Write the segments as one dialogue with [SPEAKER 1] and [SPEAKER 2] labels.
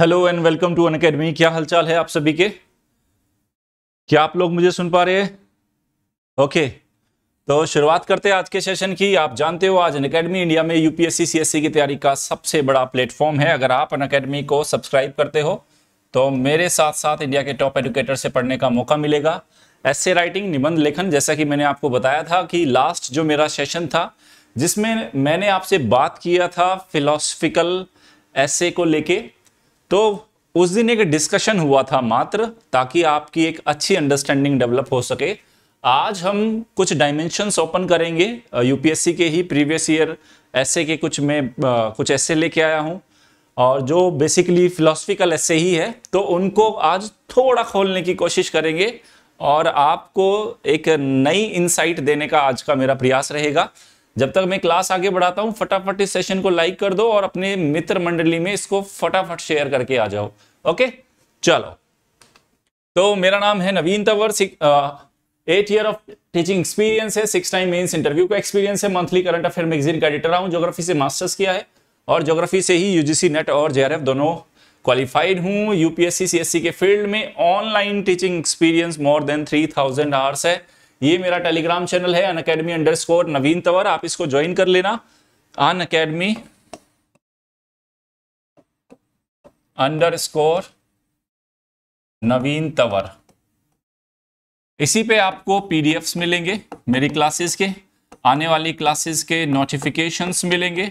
[SPEAKER 1] Hello and welcome to Unacademy क्या हालचाल है आप सभी के क्या आप लोग मुझे सुन पा रहे हैं ओके तो शुरुआत करते हैं आज के सेशन की आप जानते हो आज अन अकेडमी इंडिया में यूपीएससी सीएससी की तैयारी का सबसे बड़ा प्लेटफॉर्म है अगर आप अन अकेडमी को सब्सक्राइब करते हो तो मेरे साथ साथ इंडिया के टॉप एडुकेटर से पढ़ने का मौका मिलेगा ऐसे राइटिंग निबंध लेखन जैसा कि मैंने आपको बताया था कि लास्ट जो मेरा सेशन था जिसमें मैंने आपसे बात किया था फिलोसफिकल ऐसे को लेके तो उस दिन एक डिस्कशन हुआ था मात्र ताकि आपकी एक अच्छी अंडरस्टैंडिंग डेवलप हो सके आज हम कुछ डायमेंशंस ओपन करेंगे यूपीएससी के ही प्रीवियस ईयर ऐसे के कुछ मैं कुछ ऐसे लेके आया हूँ और जो बेसिकली फिलोसफिकल ऐसे ही है तो उनको आज थोड़ा खोलने की कोशिश करेंगे और आपको एक नई इंसाइट देने का आज का मेरा प्रयास रहेगा जब तक मैं क्लास आगे बढ़ाता हूँ फटाफट इस सेशन को लाइक कर दो और अपने मित्र मंडली में इसको फटाफट शेयर करके आ जाओ ओके चलो तो मेरा नाम है Naveen Tawar eight year of teaching experience है सिक्स टाइम मेन्स इंटरव्यू का एक्सपीरियंस है मंथली करंट अफेयर मैगजीन का एडिटर रहा हूँ ज्योग्राफी से मास्टर्स किया है और ज्योग्राफी से ही यूजीसी नेट और जे दोनों क्वालिफाइड हूँ यूपीएससी सीएससी के फील्ड में online teaching experience more than three hours है ये मेरा टेलीग्राम चैनल है Unacademy underscore Naveen Tawar आप इसको ज्वाइन कर लेना Unacademy underscore Naveen Tawar इसी पे आपको पीडीएफ्स मिलेंगे मेरी क्लासेस के आने वाली क्लासेस के नोटिफिकेशंस मिलेंगे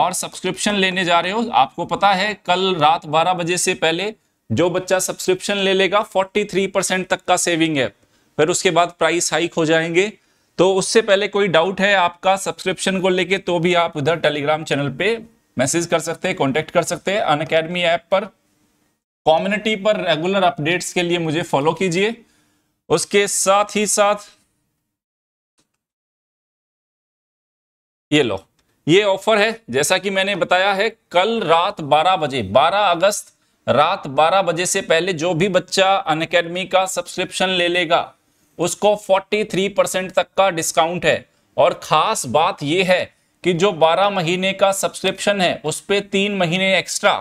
[SPEAKER 1] और सब्सक्रिप्शन लेने जा रहे हो आपको पता है कल रात 12 बजे से पहले जो बच्चा सब्सक्रिप्शन ले लेगा 43 परसेंट तक का सेविंग है फिर उसके बाद प्राइस हाइक हो जाएंगे तो उससे पहले कोई डाउट है आपका सब्सक्रिप्शन को लेके तो भी आप उधर टेलीग्राम चैनल पे मैसेज कर सकते हैं कॉन्टेक्ट कर सकते हैं अन अकेडमी ऐप पर कम्युनिटी पर रेगुलर अपडेट्स के लिए मुझे फॉलो कीजिए उसके साथ ही साथ ये लो ये ऑफर है जैसा कि मैंने बताया है कल रात 12 बजे 12 अगस्त रात 12 बजे से पहले जो भी बच्चा अन अकेडमी का सब्सक्रिप्शन ले लेगा उसको 43 परसेंट तक का डिस्काउंट है और ख़ास बात यह है कि जो 12 महीने का सब्सक्रिप्शन है उस पर तीन महीने एक्स्ट्रा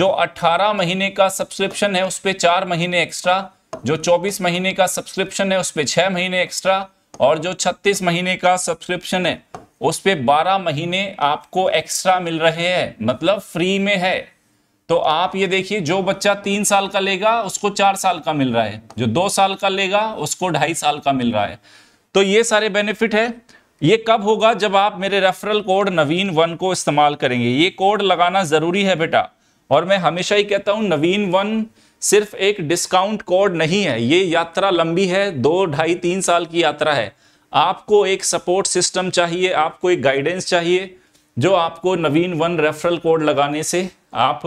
[SPEAKER 1] जो 18 महीने का सब्सक्रिप्शन है उस पर चार महीने एक्स्ट्रा जो 24 महीने का सब्सक्रिप्शन है उस पर छः महीने एक्स्ट्रा और जो 36 महीने का सब्सक्रिप्शन है उस पर बारह महीने आपको एक्स्ट्रा मिल रहे हैं मतलब फ्री में है तो आप ये देखिए जो बच्चा तीन साल का लेगा उसको चार साल का मिल रहा है जो दो साल का लेगा उसको ढाई साल का मिल रहा है तो ये सारे बेनिफिट है ये कब होगा जब आप मेरे रेफरल कोड नवीन वन को इस्तेमाल करेंगे ये कोड लगाना ज़रूरी है बेटा और मैं हमेशा ही कहता हूँ नवीन वन सिर्फ एक डिस्काउंट कोड नहीं है ये यात्रा लंबी है दो ढाई तीन साल की यात्रा है आपको एक सपोर्ट सिस्टम चाहिए आपको एक गाइडेंस चाहिए जो आपको नवीन वन रेफरल कोड लगाने से आप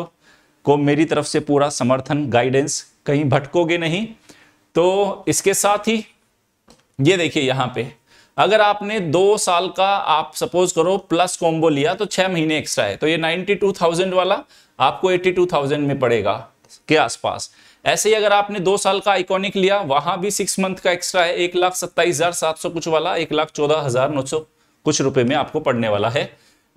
[SPEAKER 1] को मेरी तरफ से पूरा समर्थन गाइडेंस कहीं भटकोगे नहीं तो इसके साथ ही ये देखिए यहां पे अगर आपने दो साल का आप सपोज करो प्लस कॉम्बो लिया तो छह महीने एक्स्ट्रा है तो ये 92,000 वाला आपको 82,000 में पड़ेगा के आसपास ऐसे ही अगर आपने दो साल का आइकॉनिक लिया वहां भी सिक्स मंथ का एक्स्ट्रा है एक लाख सत्ताईस हजार सात सौ कुछ वाला एक लाख चौदह हजार नौ सौ कुछ रुपए में आपको पड़ने वाला है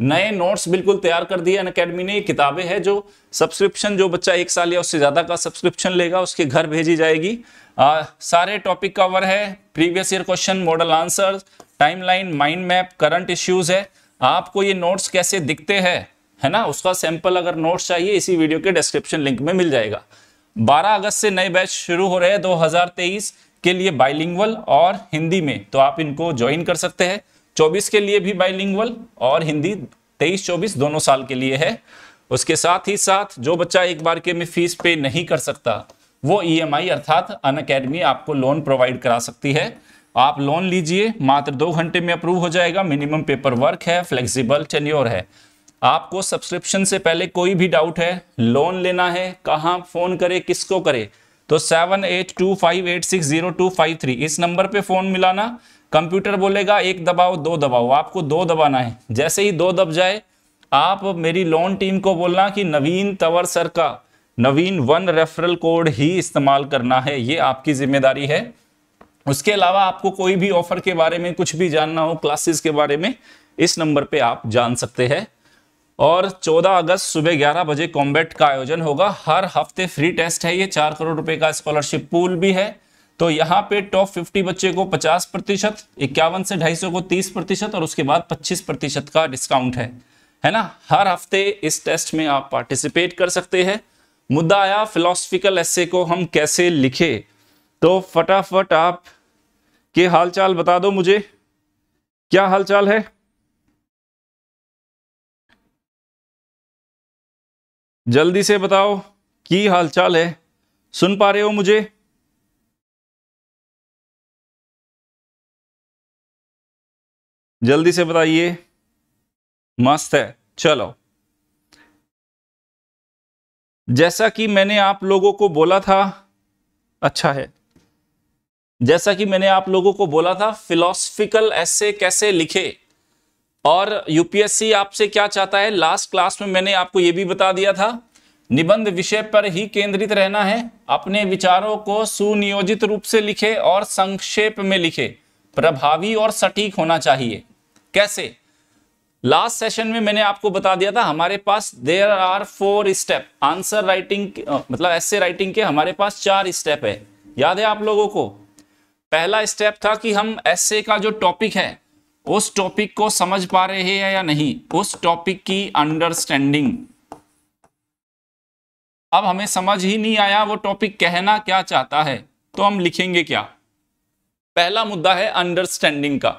[SPEAKER 1] नए नोट्स बिल्कुल तैयार कर दिए अन अकेडमी ने किताबें हैं जो सब्सक्रिप्शन जो बच्चा एक साल या उससे ज़्यादा का सब्सक्रिप्शन लेगा उसके घर भेजी जाएगी आ, सारे टॉपिक कवर है previous year question model answer timeline mind map current issues है आपको ये नोट्स कैसे दिखते हैं है ना उसका सैंपल अगर नोट्स चाहिए इसी वीडियो के डिस्क्रिप्शन लिंक में मिल जाएगा बारह अगस्त से नए बैच शुरू हो रहे हैं दो के लिए बाइलिंगल और हिंदी में तो आप इनको ज्वाइन कर सकते हैं चौबीस के लिए भी बाइलिंगुअल और हिंदी तेईस चौबीस दोनों साल के लिए है उसके साथ ही साथ जो बच्चा एक बार के में फीस पे नहीं कर सकता वो ईएमआई e अर्थात अन अकेडमी आपको लोन प्रोवाइड करा सकती है आप लोन लीजिए मात्र दो घंटे में अप्रूव हो जाएगा मिनिमम पेपर वर्क है फ्लेक्सिबल टेन्योर है आपको सब्सक्रिप्शन से पहले कोई भी डाउट है लोन लेना है कहाँ फ़ोन करे किसको करे तो seven eight two five eight six zero two five three इस नंबर पे फ़ोन मिलाना कंप्यूटर बोलेगा एक दबाओ दो दबाओ आपको दो दबाना है जैसे ही दो दब जाए आप मेरी लोन टीम को बोलना कि नवीन तवर सर का नवीन वन रेफरल कोड ही इस्तेमाल करना है ये आपकी जिम्मेदारी है उसके अलावा आपको कोई भी ऑफर के बारे में कुछ भी जानना हो क्लासेस के बारे में इस नंबर पे आप जान सकते हैं और 14 अगस्त सुबह 11 बजे कॉम्बैट का आयोजन होगा हर हफ्ते फ्री टेस्ट है ये चार करोड़ रुपए का स्कॉलरशिप पूल भी है तो यहाँ पे टॉप 50 बच्चे को 50 प्रतिशत इक्यावन से 250 को 30 प्रतिशत और उसके बाद 25 प्रतिशत का डिस्काउंट है है ना हर हफ्ते इस टेस्ट में आप पार्टिसिपेट कर सकते हैं मुद्दा आया फिलोसफिकल ऐसे को हम कैसे लिखे तो फटाफट आप के हालचाल
[SPEAKER 2] बता दो मुझे क्या हालचाल है जल्दी से बताओ की हालचाल है सुन पा रहे हो मुझे जल्दी से बताइए मस्त है चलो जैसा कि मैंने आप लोगों
[SPEAKER 1] को बोला था अच्छा है जैसा कि मैंने आप लोगों को बोला था फिलोसफिकल ऐसे कैसे लिखे और यूपीएससी आपसे क्या चाहता है लास्ट क्लास में मैंने आपको यह भी बता दिया था निबंध विषय पर ही केंद्रित रहना है अपने विचारों को सुनियोजित रूप से लिखे और संक्षेप में लिखे प्रभावी और सटीक होना चाहिए कैसे लास्ट सेशन में मैंने आपको बता दिया था हमारे पास there are four step answer writing मतलब ऐसे राइटिंग के हमारे पास चार स्टेप है याद है आप लोगों को पहला स्टेप था कि हम ऐसे का जो टॉपिक है उस टॉपिक को समझ पा रहे हैं या नहीं उस टॉपिक की अंडरस्टैंडिंग अब हमें समझ ही नहीं आया वो टॉपिक कहना क्या चाहता है तो हम लिखेंगे क्या पहला मुद्दा है अंडरस्टैंडिंग का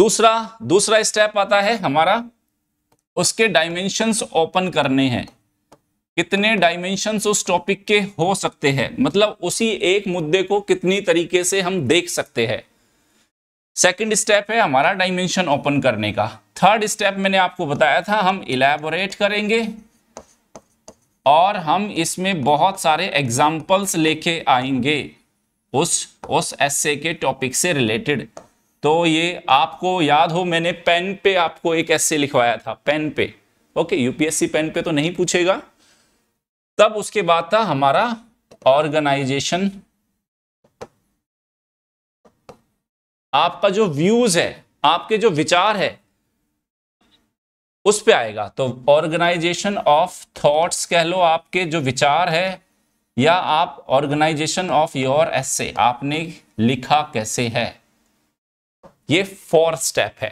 [SPEAKER 1] दूसरा दूसरा स्टेप आता है हमारा उसके डायमेंशंस ओपन करने हैं कितने डायमेंशंस उस टॉपिक के हो सकते हैं मतलब उसी एक मुद्दे को कितनी तरीके से हम देख सकते हैं सेकंड स्टेप है हमारा डायमेंशन ओपन करने का थर्ड स्टेप मैंने आपको बताया था हम इलेबोरेट करेंगे और हम इसमें बहुत सारे एग्जाम्पल्स लेके आएंगे उस उस एसे के टॉपिक से रिलेटेड तो ये आपको याद हो मैंने पेन पे आपको एक एसे लिखवाया था पेन पे ओके यूपीएससी पेन पे तो नहीं पूछेगा तब उसके बाद था हमारा ऑर्गेनाइजेशन आपका जो व्यूज है आपके जो विचार है उस पे आएगा तो ऑर्गेनाइजेशन ऑफ थॉट्स कह लो आपके जो विचार है या आप ऑर्गेनाइजेशन ऑफ योर एसे आपने लिखा कैसे है ये फोर स्टेप है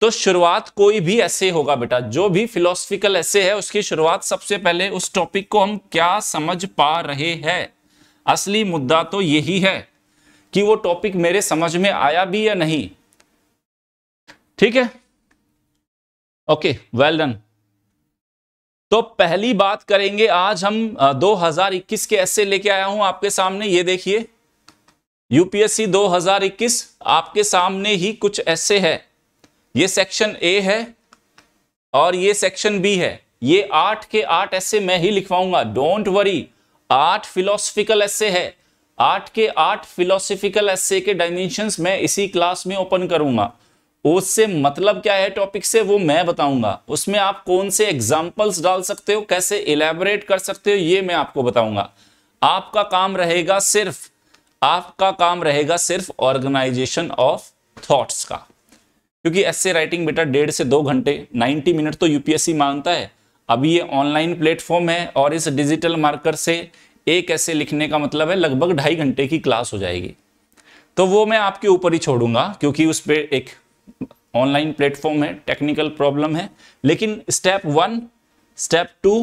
[SPEAKER 1] तो शुरुआत कोई भी ऐसे होगा बेटा जो भी फिलोसफिकल ऐसे है उसकी शुरुआत सबसे पहले उस टॉपिक को हम क्या समझ पा रहे हैं असली मुद्दा तो यही है कि वो टॉपिक मेरे समझ में आया भी या नहीं ठीक है ओके वेल डन तो पहली बात करेंगे आज हम 2021 के ऐसे लेके आया हूं आपके सामने ये देखिए यूपीएससी 2021 आपके सामने ही कुछ ऐसे है ये सेक्शन ए है और ये सेक्शन बी है ये आठ के आठ ऐसे मैं ही लिखवाऊंगा डोंट वरी आठ फिलोसफिकल ऐसे है आठ के आठ फिलोसफिकल ऐसे के डायमेंशन मैं इसी क्लास में ओपन करूंगा उससे मतलब क्या है टॉपिक से वो मैं बताऊंगा उसमें आप कौन से एग्जांपल्स डाल सकते हो कैसे इलेबोरेट कर सकते हो ये मैं आपको बताऊंगा आपका काम रहेगा सिर्फ आपका काम रहेगा सिर्फ ऑर्गेनाइजेशन ऑफ थॉट्स का क्योंकि ऐसे राइटिंग बेटा डेढ़ से दो घंटे 90 मिनट तो यूपीएससी मांगता है अभी ये ऑनलाइन प्लेटफॉर्म है और इस डिजिटल मार्कर से एक ऐसे लिखने का मतलब है लगभग ढाई घंटे की क्लास हो जाएगी तो वो मैं आपके ऊपर ही छोड़ूंगा क्योंकि उस पर एक ऑनलाइन प्लेटफॉर्म है टेक्निकल प्रॉब्लम है लेकिन step one step two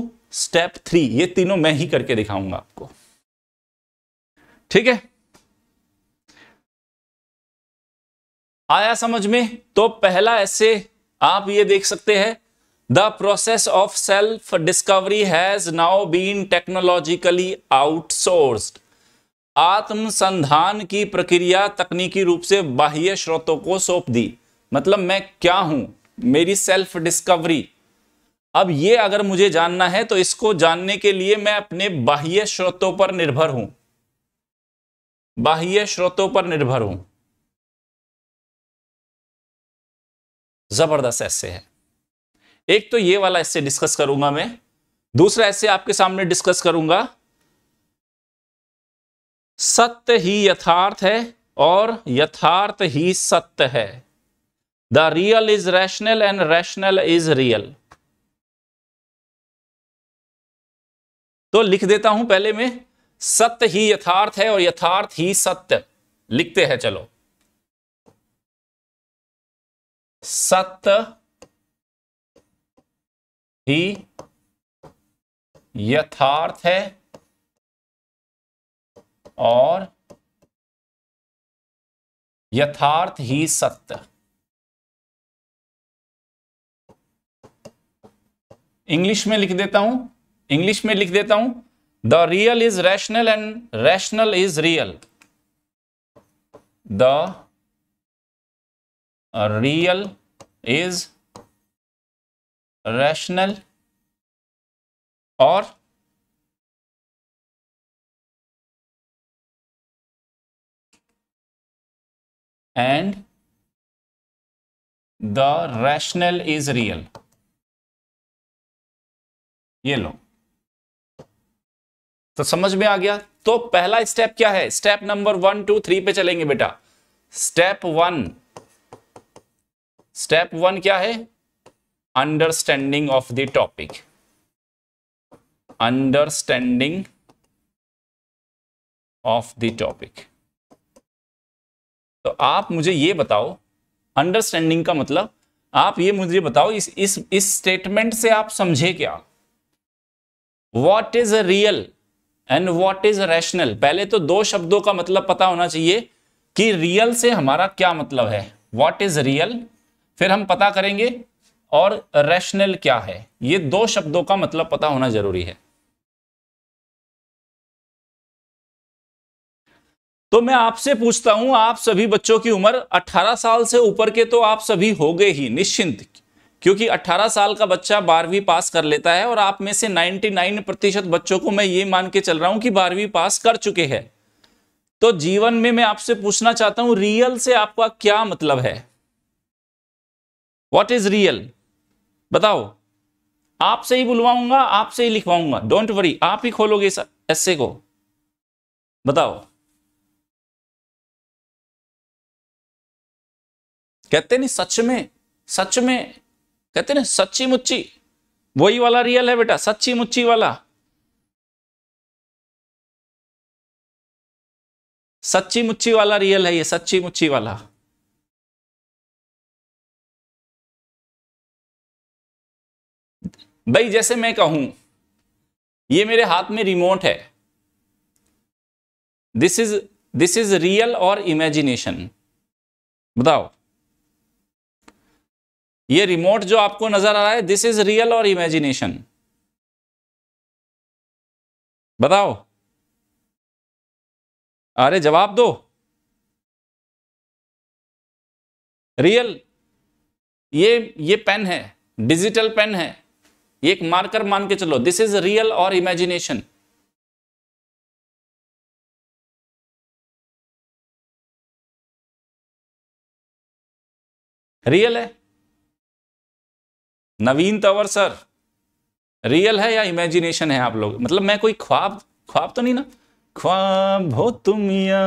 [SPEAKER 1] step three ये तीनों मैं ही करके
[SPEAKER 2] दिखाऊंगा आपको
[SPEAKER 1] ठीक है आया समझ में तो पहला ऐसे आप ये देख सकते हैं the process of self discovery has now been technologically outsourced आत्मसंधान की प्रक्रिया तकनीकी रूप से बाह्य स्रोतों को सौंप दी मतलब मैं क्या हूं मेरी सेल्फ डिस्कवरी अब ये अगर मुझे जानना है तो इसको जानने के लिए मैं अपने
[SPEAKER 2] बाह्य स्रोतों पर निर्भर हूं बाह्य स्रोतों पर निर्भर हूं जबरदस्त ऐसे है
[SPEAKER 1] एक तो ये वाला ऐसे डिस्कस करूंगा मैं दूसरा ऐसे आपके सामने डिस्कस करूंगा सत्य ही यथार्थ है और यथार्थ ही सत्य है The real is rational and rational is real. तो लिख देता हूं पहले में सत्य ही यथार्थ है और यथार्थ ही सत्य लिखते हैं चलो
[SPEAKER 2] सत्य ही यथार्थ है और यथार्थ ही सत्य
[SPEAKER 1] इंग्लिश में लिख देता हूं इंग्लिश में लिख देता हूं the real is rational and rational is real the
[SPEAKER 2] real is rational और and the rational is real ये लो
[SPEAKER 1] तो समझ में आ गया तो पहला स्टेप क्या है step number one two three पे चलेंगे बेटा स्टेप वन स्टेप वन क्या है
[SPEAKER 2] understanding of the topic understanding of the topic
[SPEAKER 1] तो आप मुझे ये बताओ अंडरस्टैंडिंग का मतलब आप ये मुझे बताओ इस इस इस स्टेटमेंट से आप समझे क्या what is real and what is rational पहले तो दो शब्दों का मतलब पता होना चाहिए कि रियल से हमारा क्या मतलब है वॉट इज रियल फिर हम पता करेंगे और
[SPEAKER 2] रैशनल क्या है ये दो शब्दों का मतलब पता होना जरूरी है तो मैं आपसे पूछता हूं आप सभी
[SPEAKER 1] बच्चों की उम्र 18 साल से ऊपर के तो आप सभी हो गए ही निश्चिंत क्योंकि 18 साल का बच्चा बारहवीं पास कर लेता है और आप में से 99 प्रतिशत बच्चों को मैं ये मान के चल रहा हूं कि बारहवीं पास कर चुके हैं तो जीवन में मैं आपसे पूछना चाहता हूं रियल से आपका क्या मतलब है वॉट इज रियल बताओ आपसे ही बुलवाऊंगा आपसे ही लिखवाऊंगा डोंट वरी आप ही खोलोगे इस
[SPEAKER 2] ऐसे को बताओ कहते नहीं सच में सच में कहते ना
[SPEAKER 1] सच्ची मुच्ची वही वाला रियल है बेटा सच्ची मुच्ची वाला
[SPEAKER 2] सच्ची मुच्ची वाला रियल है ये सच्ची मुच्ची वाला भाई जैसे मैं कहूं ये मेरे हाथ में रिमोट है
[SPEAKER 1] this is this is real और इमेजिनेशन
[SPEAKER 2] बताओ ये रिमोट जो आपको नजर आ रहा है दिस इज रियल और इमेजिनेशन बताओ अरे जवाब दो रियल ये ये पेन है डिजिटल पेन है ये एक मार्कर मान के चलो दिस इज रियल और इमेजिनेशन रियल है नवीन तंवर सर रियल है या इमेजिनेशन है आप लोग मतलब मैं कोई ख्वाब
[SPEAKER 1] ख्वाब तो नहीं ना ख्वाब हो तुम या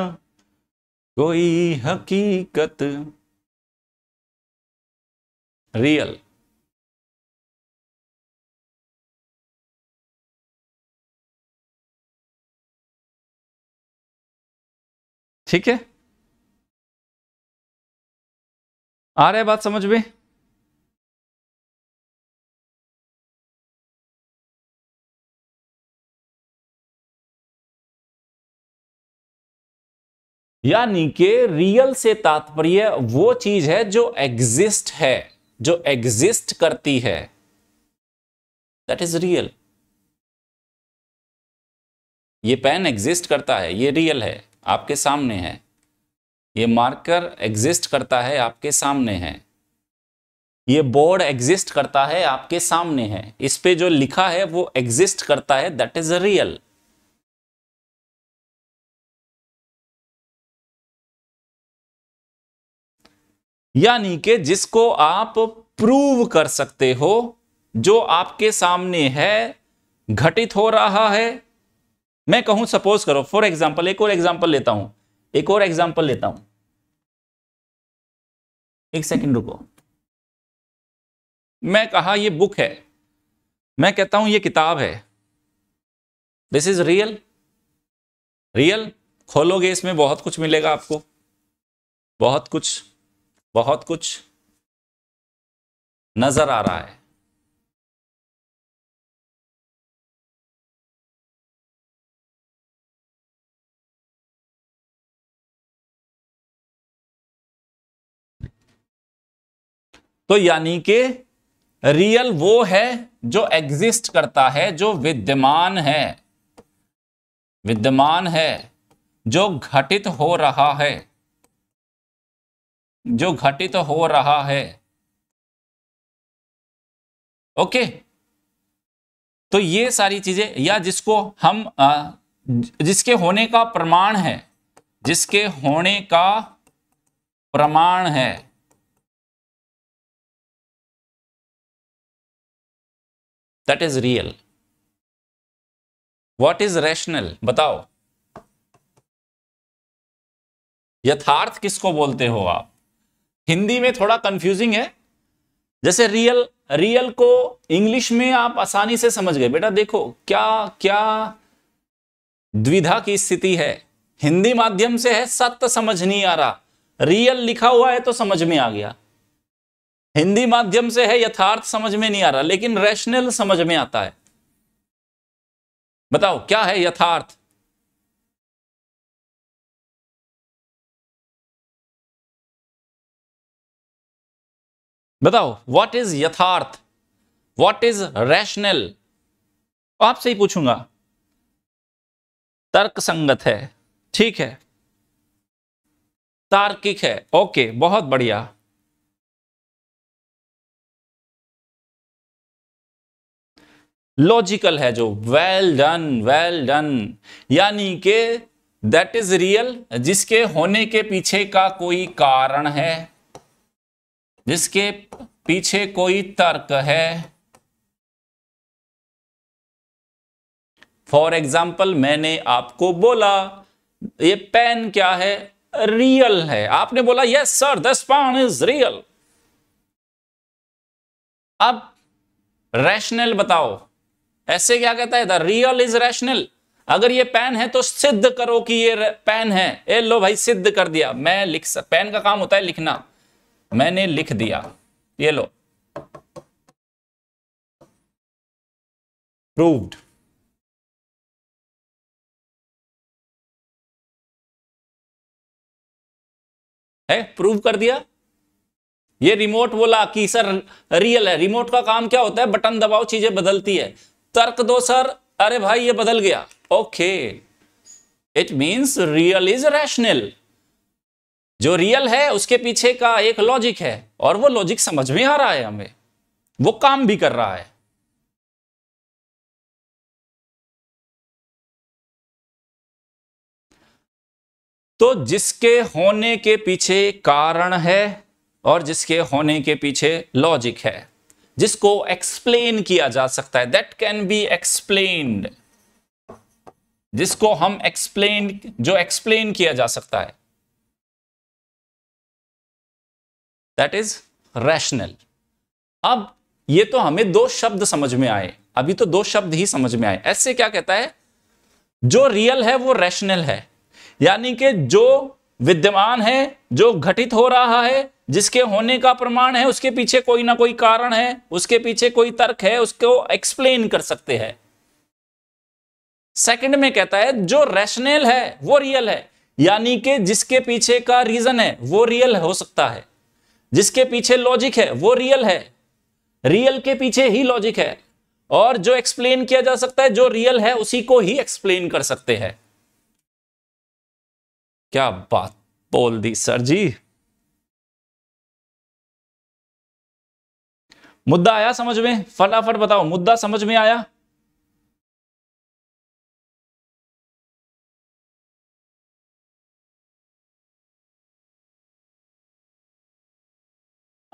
[SPEAKER 1] कोई
[SPEAKER 2] हकीकत रियल ठीक है आ रहा है बात समझ में यानी कि रियल से
[SPEAKER 1] तात्पर्य वो चीज है जो एग्जिस्ट है जो एग्जिस्ट करती है दैट इज रियल ये पेन एग्जिस्ट करता है ये रियल है आपके सामने है ये मार्कर एग्जिस्ट करता है आपके सामने है ये बोर्ड एग्जिस्ट करता है
[SPEAKER 2] आपके सामने है इस पे जो लिखा है वो एग्जिस्ट करता है दैट इज रियल यानी कि जिसको आप प्रूव कर सकते हो
[SPEAKER 1] जो आपके सामने है घटित हो रहा है मैं कहूं सपोज करो फॉर एग्जाम्पल एक और एग्जाम्पल लेता हूं एक और एग्जाम्पल लेता हूं
[SPEAKER 2] एक सेकंड रुको मैं कहा ये बुक है मैं कहता हूं ये किताब है दिस इज रियल
[SPEAKER 1] रियल खोलोगे इसमें बहुत कुछ मिलेगा आपको
[SPEAKER 2] बहुत कुछ बहुत कुछ नजर आ रहा है तो यानी कि रियल
[SPEAKER 1] वो है जो एग्जिस्ट करता है जो विद्यमान है
[SPEAKER 2] विद्यमान है जो घटित हो रहा है जो घटित तो हो रहा है ओके तो ये सारी चीजें या जिसको हम जिसके होने का प्रमाण है जिसके होने का प्रमाण है that is real what is rational बताओ यथार्थ किसको बोलते
[SPEAKER 1] हो आप हिंदी में थोड़ा कंफ्यूजिंग है जैसे रियल रियल को इंग्लिश में आप आसानी से समझ गए बेटा देखो क्या क्या द्विधा की स्थिति है हिंदी माध्यम से है सत्य समझ नहीं आ रहा रियल लिखा हुआ है तो समझ में आ गया हिंदी माध्यम से है यथार्थ समझ में नहीं
[SPEAKER 2] आ रहा लेकिन रैशनल समझ में आता है बताओ क्या है यथार्थ बताओ व्हाट इज यथार्थ व्हाट इज रैशनल आपसे ही पूछूंगा तर्क संगत है ठीक है तार्किक है ओके बहुत बढ़िया लॉजिकल है जो वेल डन वेल डन
[SPEAKER 1] यानी के दैट इज रियल जिसके होने के पीछे का कोई कारण है जिसके पीछे कोई तर्क है फॉर एग्जाम्पल मैंने आपको बोला ये पेन क्या है रियल है आपने बोला यस सर दस पाउंड इज रियल अब रैशनल बताओ ऐसे क्या कहता है द रियल इज रैशनल अगर ये पेन है तो सिद्ध करो कि ये पेन है ए लो भाई सिद्ध कर दिया मैं लिख पेन का
[SPEAKER 2] काम होता है लिखना मैंने लिख दिया ये लो प्रूव्ड है प्रूव कर दिया ये रिमोट बोला कि सर रियल है रिमोट का काम
[SPEAKER 1] क्या होता है बटन दबाओ चीजें बदलती है तर्क दो सर अरे भाई ये बदल गया okay it means real is rational जो रियल
[SPEAKER 2] है उसके पीछे का एक लॉजिक है और वो लॉजिक समझ में आ रहा है हमें वो काम भी कर रहा है तो जिसके होने के पीछे
[SPEAKER 1] कारण है और जिसके होने के पीछे लॉजिक है जिसको एक्सप्लेन किया जा सकता है दैट कैन बी एक्सप्लेन जिसको हम एक्सप्लेन जो एक्सप्लेन किया जा सकता है दैट इज रैशनल अब ये तो हमें दो शब्द समझ में आए अभी तो दो शब्द ही समझ में आए ऐसे क्या कहता है जो रियल है वो रैशनल है यानी कि जो विद्यमान है जो घटित हो रहा है जिसके होने का प्रमाण है उसके पीछे कोई ना कोई कारण है उसके पीछे कोई तर्क है उसको एक्सप्लेन कर सकते हैं सेकंड में कहता है जो रैशनल है वो रियल है यानी कि जिसके पीछे का रीजन है वो रियल हो सकता है जिसके पीछे लॉजिक है वो रियल है रियल के पीछे ही लॉजिक है और जो एक्सप्लेन किया जा सकता है जो रियल है उसी को ही एक्सप्लेन कर
[SPEAKER 2] सकते हैं क्या बात बोल दी सर जी मुद्दा आया समझ में फटाफट बताओ मुद्दा समझ में आया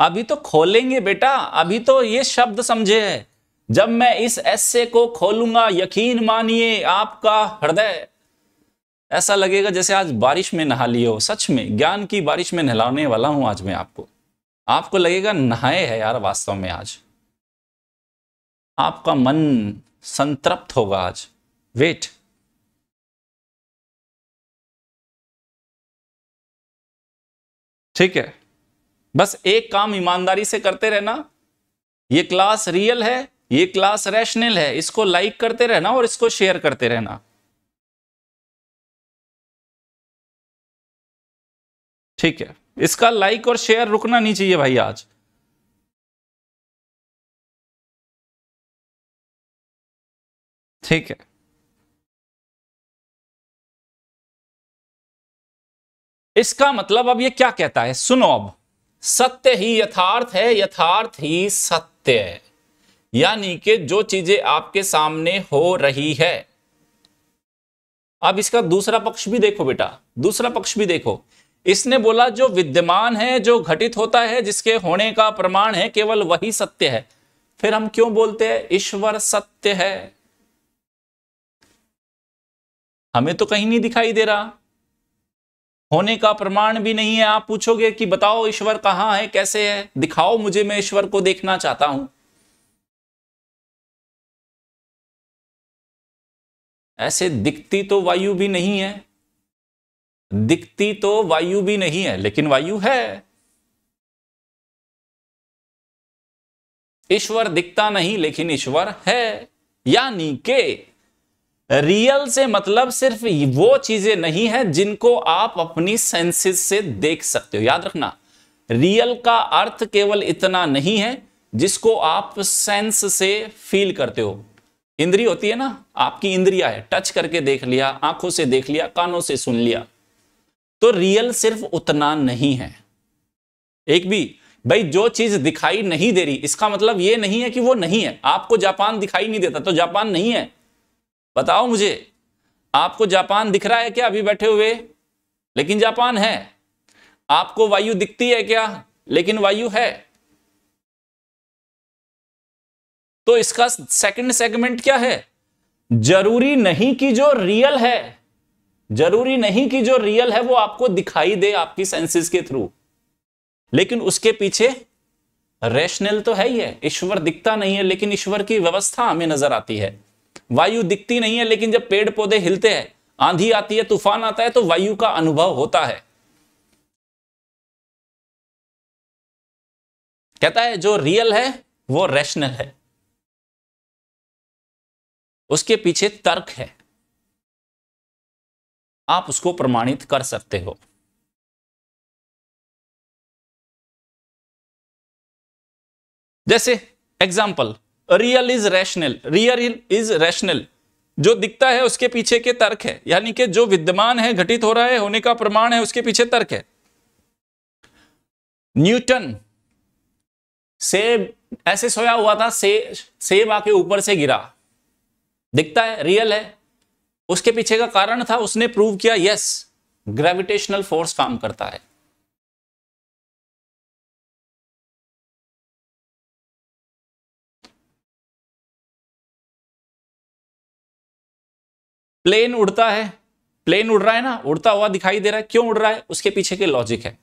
[SPEAKER 2] अभी तो खोलेंगे बेटा अभी तो ये शब्द
[SPEAKER 1] समझे है जब मैं इस ऐसे को खोलूंगा यकीन मानिए आपका हृदय ऐसा लगेगा जैसे आज बारिश में नहा लिए हो सच में ज्ञान की बारिश में नहलाने वाला हूं आज मैं आपको आपको लगेगा नहाए है यार वास्तव में आज
[SPEAKER 2] आपका मन संतृप्त होगा आज वेट ठीक है बस एक काम ईमानदारी से करते रहना ये क्लास रियल है ये क्लास रैशनल है इसको लाइक करते रहना और इसको शेयर करते रहना ठीक है इसका लाइक और शेयर रुकना नहीं चाहिए भाई आज ठीक है इसका मतलब अब ये क्या कहता
[SPEAKER 1] है सुनो अब सत्य ही यथार्थ है यथार्थ ही सत्य है यानी कि जो चीजें आपके सामने हो रही है अब इसका दूसरा पक्ष भी देखो बेटा दूसरा पक्ष भी देखो इसने बोला जो विद्यमान है जो घटित होता है जिसके होने का प्रमाण है केवल वही सत्य है फिर हम क्यों बोलते हैं ईश्वर सत्य है हमें तो कहीं नहीं दिखाई दे रहा होने का प्रमाण भी नहीं है आप पूछोगे कि बताओ ईश्वर कहाँ है कैसे है दिखाओ मुझे मैं ईश्वर को देखना चाहता हूं
[SPEAKER 2] ऐसे दिखती तो वायु भी नहीं है दिखती तो वायु भी नहीं है लेकिन वायु है ईश्वर दिखता
[SPEAKER 1] नहीं लेकिन ईश्वर है यानी के रियल से मतलब सिर्फ वो चीजें नहीं है जिनको आप अपनी सेंसेस से देख सकते हो याद रखना रियल का अर्थ केवल इतना नहीं है जिसको आप सेंस से फील करते हो इंद्री होती है ना आपकी इंद्रिया है टच करके देख लिया आंखों से देख लिया कानों से सुन लिया तो रियल सिर्फ उतना नहीं है एक भी भाई जो चीज दिखाई नहीं दे रही इसका मतलब यह नहीं है कि वो नहीं है आपको जापान दिखाई नहीं देता तो जापान नहीं है बताओ मुझे आपको जापान दिख रहा है क्या अभी बैठे हुए लेकिन जापान है आपको वायु दिखती है क्या लेकिन वायु है तो इसका सेकंड सेगमेंट क्या है जरूरी नहीं कि जो रियल है जरूरी नहीं कि जो रियल है वो आपको दिखाई दे आपकी सेंसेस के थ्रू लेकिन उसके पीछे रेशनल तो है ही है ईश्वर दिखता नहीं है लेकिन ईश्वर की व्यवस्था हमें नजर आती है वायु दिखती नहीं है लेकिन जब पेड़ पौधे हिलते हैं आंधी आती है तूफान आता है तो वायु का अनुभव होता है
[SPEAKER 2] कहता है जो रियल है वो रैशनल है उसके पीछे तर्क है आप उसको प्रमाणित कर सकते हो जैसे example
[SPEAKER 1] real is rational real is rational जो दिखता है उसके पीछे के तर्क है यानी कि जो विद्यमान है घटित हो रहा है होने का प्रमाण है उसके पीछे तर्क है न्यूटन सेब ऐसे सोया हुआ था से सेब आके ऊपर से गिरा दिखता है रियल है उसके पीछे का
[SPEAKER 2] कारण था उसने प्रूव किया यस ग्रेविटेशनल फोर्स काम करता है प्लेन उड़ता है प्लेन उड़ रहा है ना उड़ता हुआ दिखाई दे रहा है क्यों उड़ रहा है उसके पीछे के लॉजिक है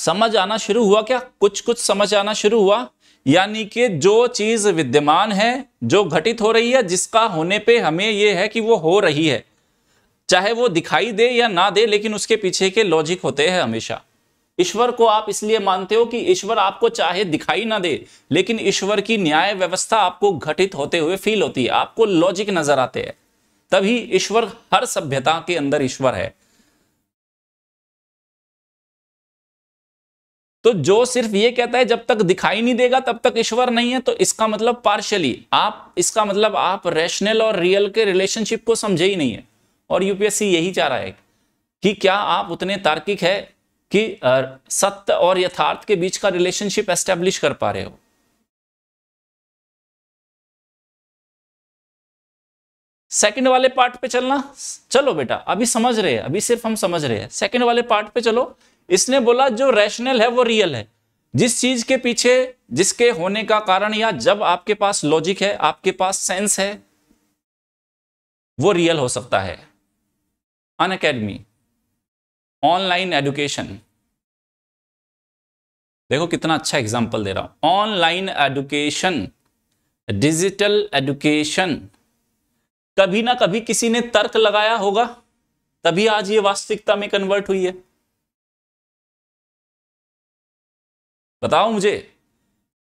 [SPEAKER 2] समझ आना शुरू हुआ क्या कुछ कुछ समझ आना शुरू हुआ यानी कि
[SPEAKER 1] जो चीज विद्यमान है जो घटित हो रही है जिसका होने पे हमें यह है कि वो हो रही है चाहे वो दिखाई दे या ना दे लेकिन उसके पीछे के लॉजिक होते हैं हमेशा ईश्वर को आप इसलिए मानते हो कि ईश्वर आपको चाहे दिखाई ना दे लेकिन ईश्वर की न्याय व्यवस्था आपको घटित होते हुए फील होती है आपको लॉजिक नजर आते हैं तभी ईश्वर हर सभ्यता के अंदर ईश्वर है तो जो सिर्फ ये कहता है जब तक दिखाई नहीं देगा तब तक ईश्वर नहीं है तो इसका मतलब पार्शली आप इसका मतलब आप रैशनल और रियल के रिलेशनशिप को समझे ही नहीं है और यूपीएससी यही चाह रहा है कि क्या आप उतने तार्किक है
[SPEAKER 2] कि सत्य और यथार्थ के बीच का रिलेशनशिप एस्टेब्लिश कर पा रहे हो सेकंड वाले
[SPEAKER 1] पार्ट पे चलना चलो बेटा अभी समझ रहे हैं अभी सिर्फ हम समझ रहे हैं सेकंड वाले पार्ट पे चलो इसने बोला जो रैशनल है वो रियल है जिस चीज के पीछे जिसके होने का कारण या जब आपके पास लॉजिक है आपके पास सेंस है वो रियल हो सकता है अन अकेडमी ऑनलाइन एडुकेशन देखो कितना अच्छा एग्जाम्पल दे रहा हूं ऑनलाइन एडुकेशन डिजिटल एडुकेशन कभी ना कभी किसी ने तर्क लगाया होगा तभी आज ये वास्तविकता में कन्वर्ट हुई है बताओ मुझे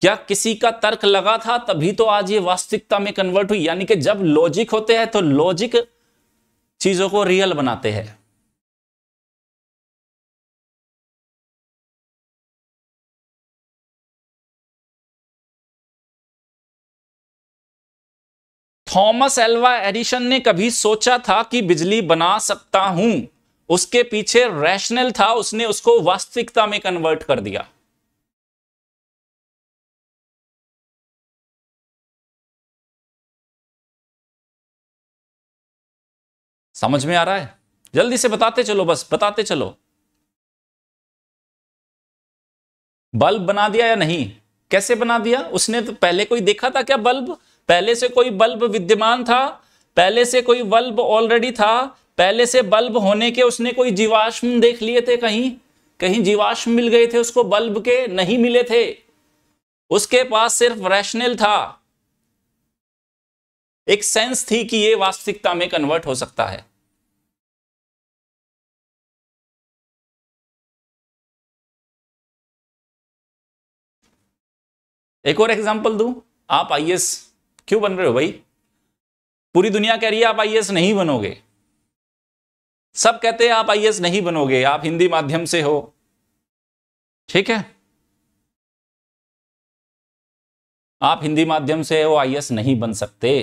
[SPEAKER 1] क्या किसी का तर्क लगा था तभी तो आज ये वास्तविकता में कन्वर्ट हुई यानी कि जब लॉजिक होते हैं तो लॉजिक
[SPEAKER 2] चीजों को रियल बनाते हैं थॉमस एल्वा एडिशन ने कभी सोचा
[SPEAKER 1] था कि बिजली बना सकता हूं उसके पीछे रैशनल था उसने उसको
[SPEAKER 2] वास्तविकता में कन्वर्ट कर दिया समझ में आ रहा है जल्दी से बताते चलो बस बताते चलो
[SPEAKER 1] बल्ब बना दिया या नहीं कैसे बना दिया उसने तो पहले कोई देखा था क्या बल्ब पहले से कोई बल्ब विद्यमान था पहले से कोई बल्ब ऑलरेडी था पहले से बल्ब होने के उसने कोई जीवाश्म देख लिए थे कहीं कहीं जीवाश्म मिल गए थे उसको बल्ब के नहीं मिले थे उसके पास सिर्फ
[SPEAKER 2] रैशनल था एक सेंस थी कि ये वास्तविकता में कन्वर्ट हो सकता है एक और एग्जांपल दू आप आईएएस क्यों बन रहे हो भाई पूरी दुनिया कह रही है आप आईएएस नहीं बनोगे सब कहते हैं आप आईएएस नहीं बनोगे आप हिंदी माध्यम से हो ठीक है आप हिंदी माध्यम से हो आईएएस नहीं बन सकते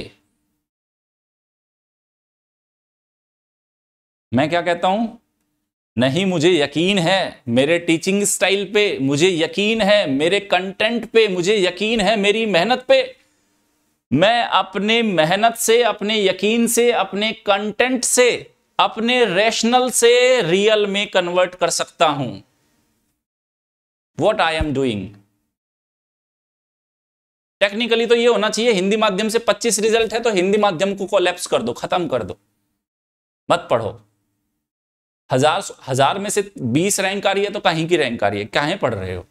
[SPEAKER 1] मैं क्या कहता हूं नहीं मुझे यकीन है मेरे टीचिंग स्टाइल पे मुझे यकीन है मेरे कंटेंट पे मुझे यकीन है मेरी मेहनत पे मैं अपने मेहनत से अपने यकीन से अपने कंटेंट से अपने रैशनल से रियल में कन्वर्ट कर सकता हूं what I am doing technically तो ये होना चाहिए हिंदी माध्यम से 25 रिजल्ट है तो हिंदी माध्यम को कोलैप्स कर दो खत्म कर दो
[SPEAKER 2] मत पढ़ो हजार हजार में से बीस रैंक आ रही है तो कहीं की रैंक आ रही है कहें पढ़ रहे हो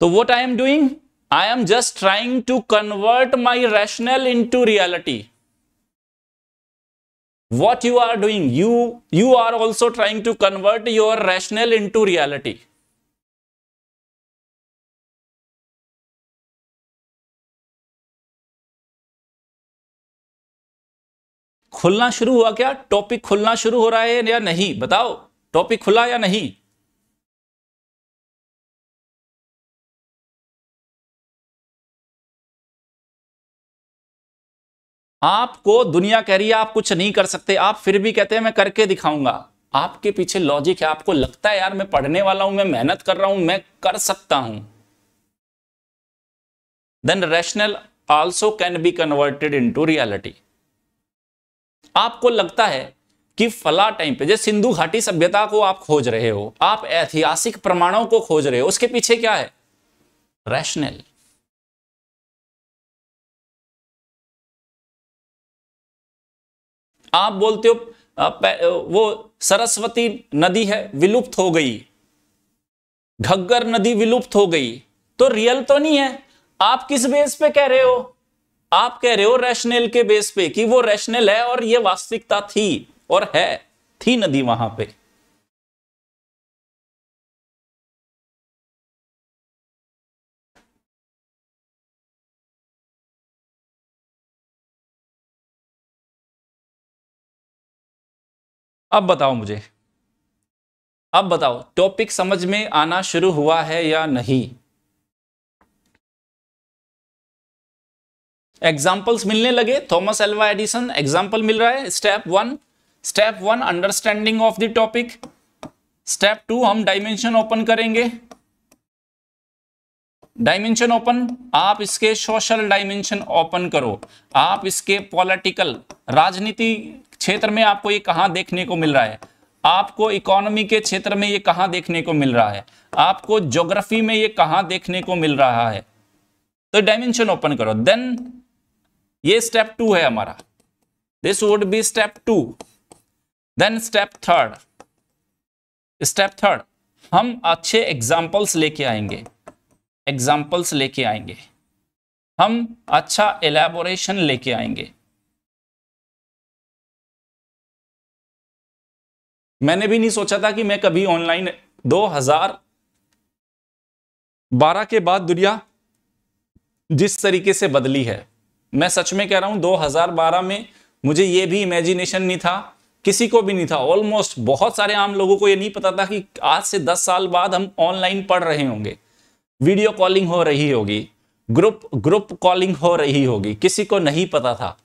[SPEAKER 2] तो what I am doing I am just trying to convert my rational into what you are doing you you are also trying to convert your rational into reality खुलना शुरू हुआ क्या टॉपिक खुलना शुरू हो रहा है या नहीं बताओ टॉपिक खुला या नहीं आपको दुनिया कह रही है आप
[SPEAKER 1] कुछ नहीं कर सकते आप फिर भी कहते हैं मैं करके दिखाऊंगा आपके पीछे लॉजिक है आपको लगता है यार मैं पढ़ने वाला हूं मैं मेहनत कर रहा हूं मैं कर सकता हूं then rational also can be converted into reality आपको लगता है कि फला टाइम पे जैसे सिंधु घाटी सभ्यता को आप खोज रहे हो आप
[SPEAKER 2] ऐतिहासिक प्रमाणों को खोज रहे हो उसके पीछे क्या है रैशनल आप बोलते हो वो सरस्वती नदी है विलुप्त हो गई
[SPEAKER 1] घग्गर नदी विलुप्त हो गई तो रियल तो नहीं है आप किस बेस पे कह रहे हो आप कह रहे हो रैशनल के बेस पे कि वो रैशनल है और ये
[SPEAKER 2] वास्तविकता थी और है थी नदी वहां पे अब बताओ मुझे अब बताओ टॉपिक समझ में आना शुरू हुआ है या नहीं
[SPEAKER 1] एग्जाम्पल्स मिलने लगे थॉमस एल्वा एडिसन एग्जाम्पल मिल रहा है step one step one understanding of the topic step two हम डायमेंशन ओपन करेंगे डायमेंशन ओपन आप इसके सोशल डायमेंशन ओपन करो आप इसके पॉलिटिकल राजनीति क्षेत्र में आपको ये कहां देखने को मिल रहा है आपको इकोनॉमी के क्षेत्र में ये कहां देखने को मिल रहा है आपको ज्योग्राफी में ये कहां देखने को मिल रहा है तो डायमेंशन ओपन करो देन ये स्टेप टू है हमारा this would be step two then step third step third हम अच्छे एग्जाम्पल्स लेके आएंगे एग्जाम्पल्स लेके आएंगे
[SPEAKER 2] हम अच्छा एलेबोरेशन लेके आएंगे मैंने भी नहीं सोचा था कि मैं कभी ऑनलाइन 2012 के बाद दुनिया
[SPEAKER 1] जिस तरीके से बदली है मैं सच में कह रहा हूं 2012 में मुझे ये भी इमेजिनेशन नहीं था किसी को भी नहीं था ऑलमोस्ट बहुत सारे आम लोगों को ये नहीं पता था कि आज से 10 साल बाद हम ऑनलाइन पढ़ रहे होंगे वीडियो कॉलिंग हो रही होगी ग्रुप ग्रुप कॉलिंग हो रही होगी किसी को नहीं पता था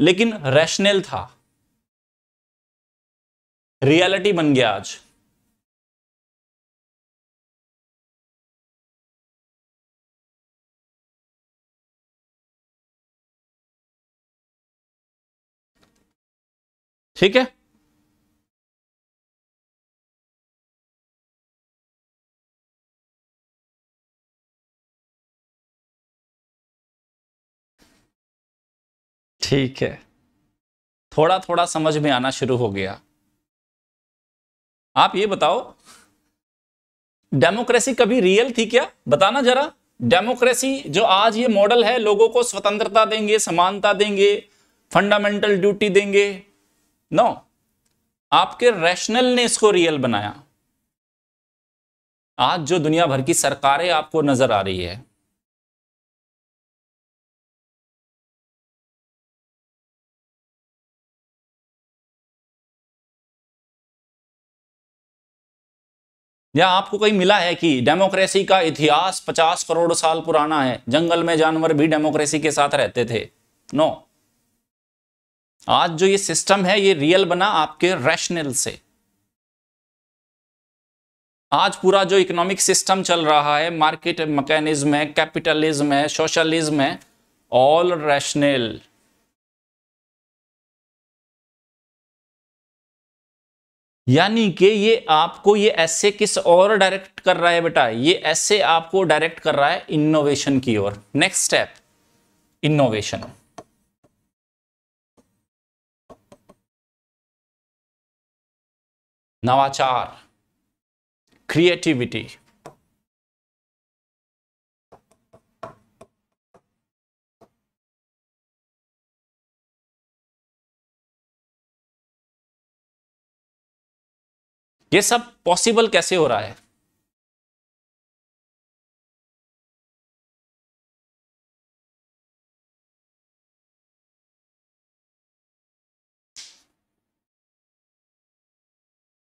[SPEAKER 1] लेकिन रैशनल था
[SPEAKER 2] रियलिटी बन गया आज ठीक है ठीक है थोड़ा थोड़ा समझ में आना शुरू हो गया आप ये बताओ
[SPEAKER 1] डेमोक्रेसी कभी रियल थी क्या बताना जरा डेमोक्रेसी जो आज ये मॉडल है लोगों को स्वतंत्रता देंगे समानता देंगे फंडामेंटल ड्यूटी देंगे नो no. आपके रैशनल ने इसको रियल बनाया
[SPEAKER 2] आज जो दुनिया भर की सरकारें आपको नजर आ रही है या आपको कहीं मिला है कि डेमोक्रेसी का इतिहास 50 करोड़ साल पुराना है जंगल में
[SPEAKER 1] जानवर भी डेमोक्रेसी के साथ रहते थे नो no. आज जो ये सिस्टम है ये रियल बना आपके रैशनल से आज पूरा जो इकोनॉमिक सिस्टम चल रहा है मार्केट मैकेनिज्म है कैपिटलिज्म है सोशलिज्म
[SPEAKER 2] है ऑल रैशनल यानी कि ये आपको ये ऐसे किस
[SPEAKER 1] और डायरेक्ट कर रहा है बेटा ये ऐसे आपको डायरेक्ट कर रहा है इनोवेशन की ओर नेक्स्ट
[SPEAKER 2] स्टेप इनोवेशन नवाचार क्रिएटिविटी ये सब पॉसिबल कैसे हो रहा है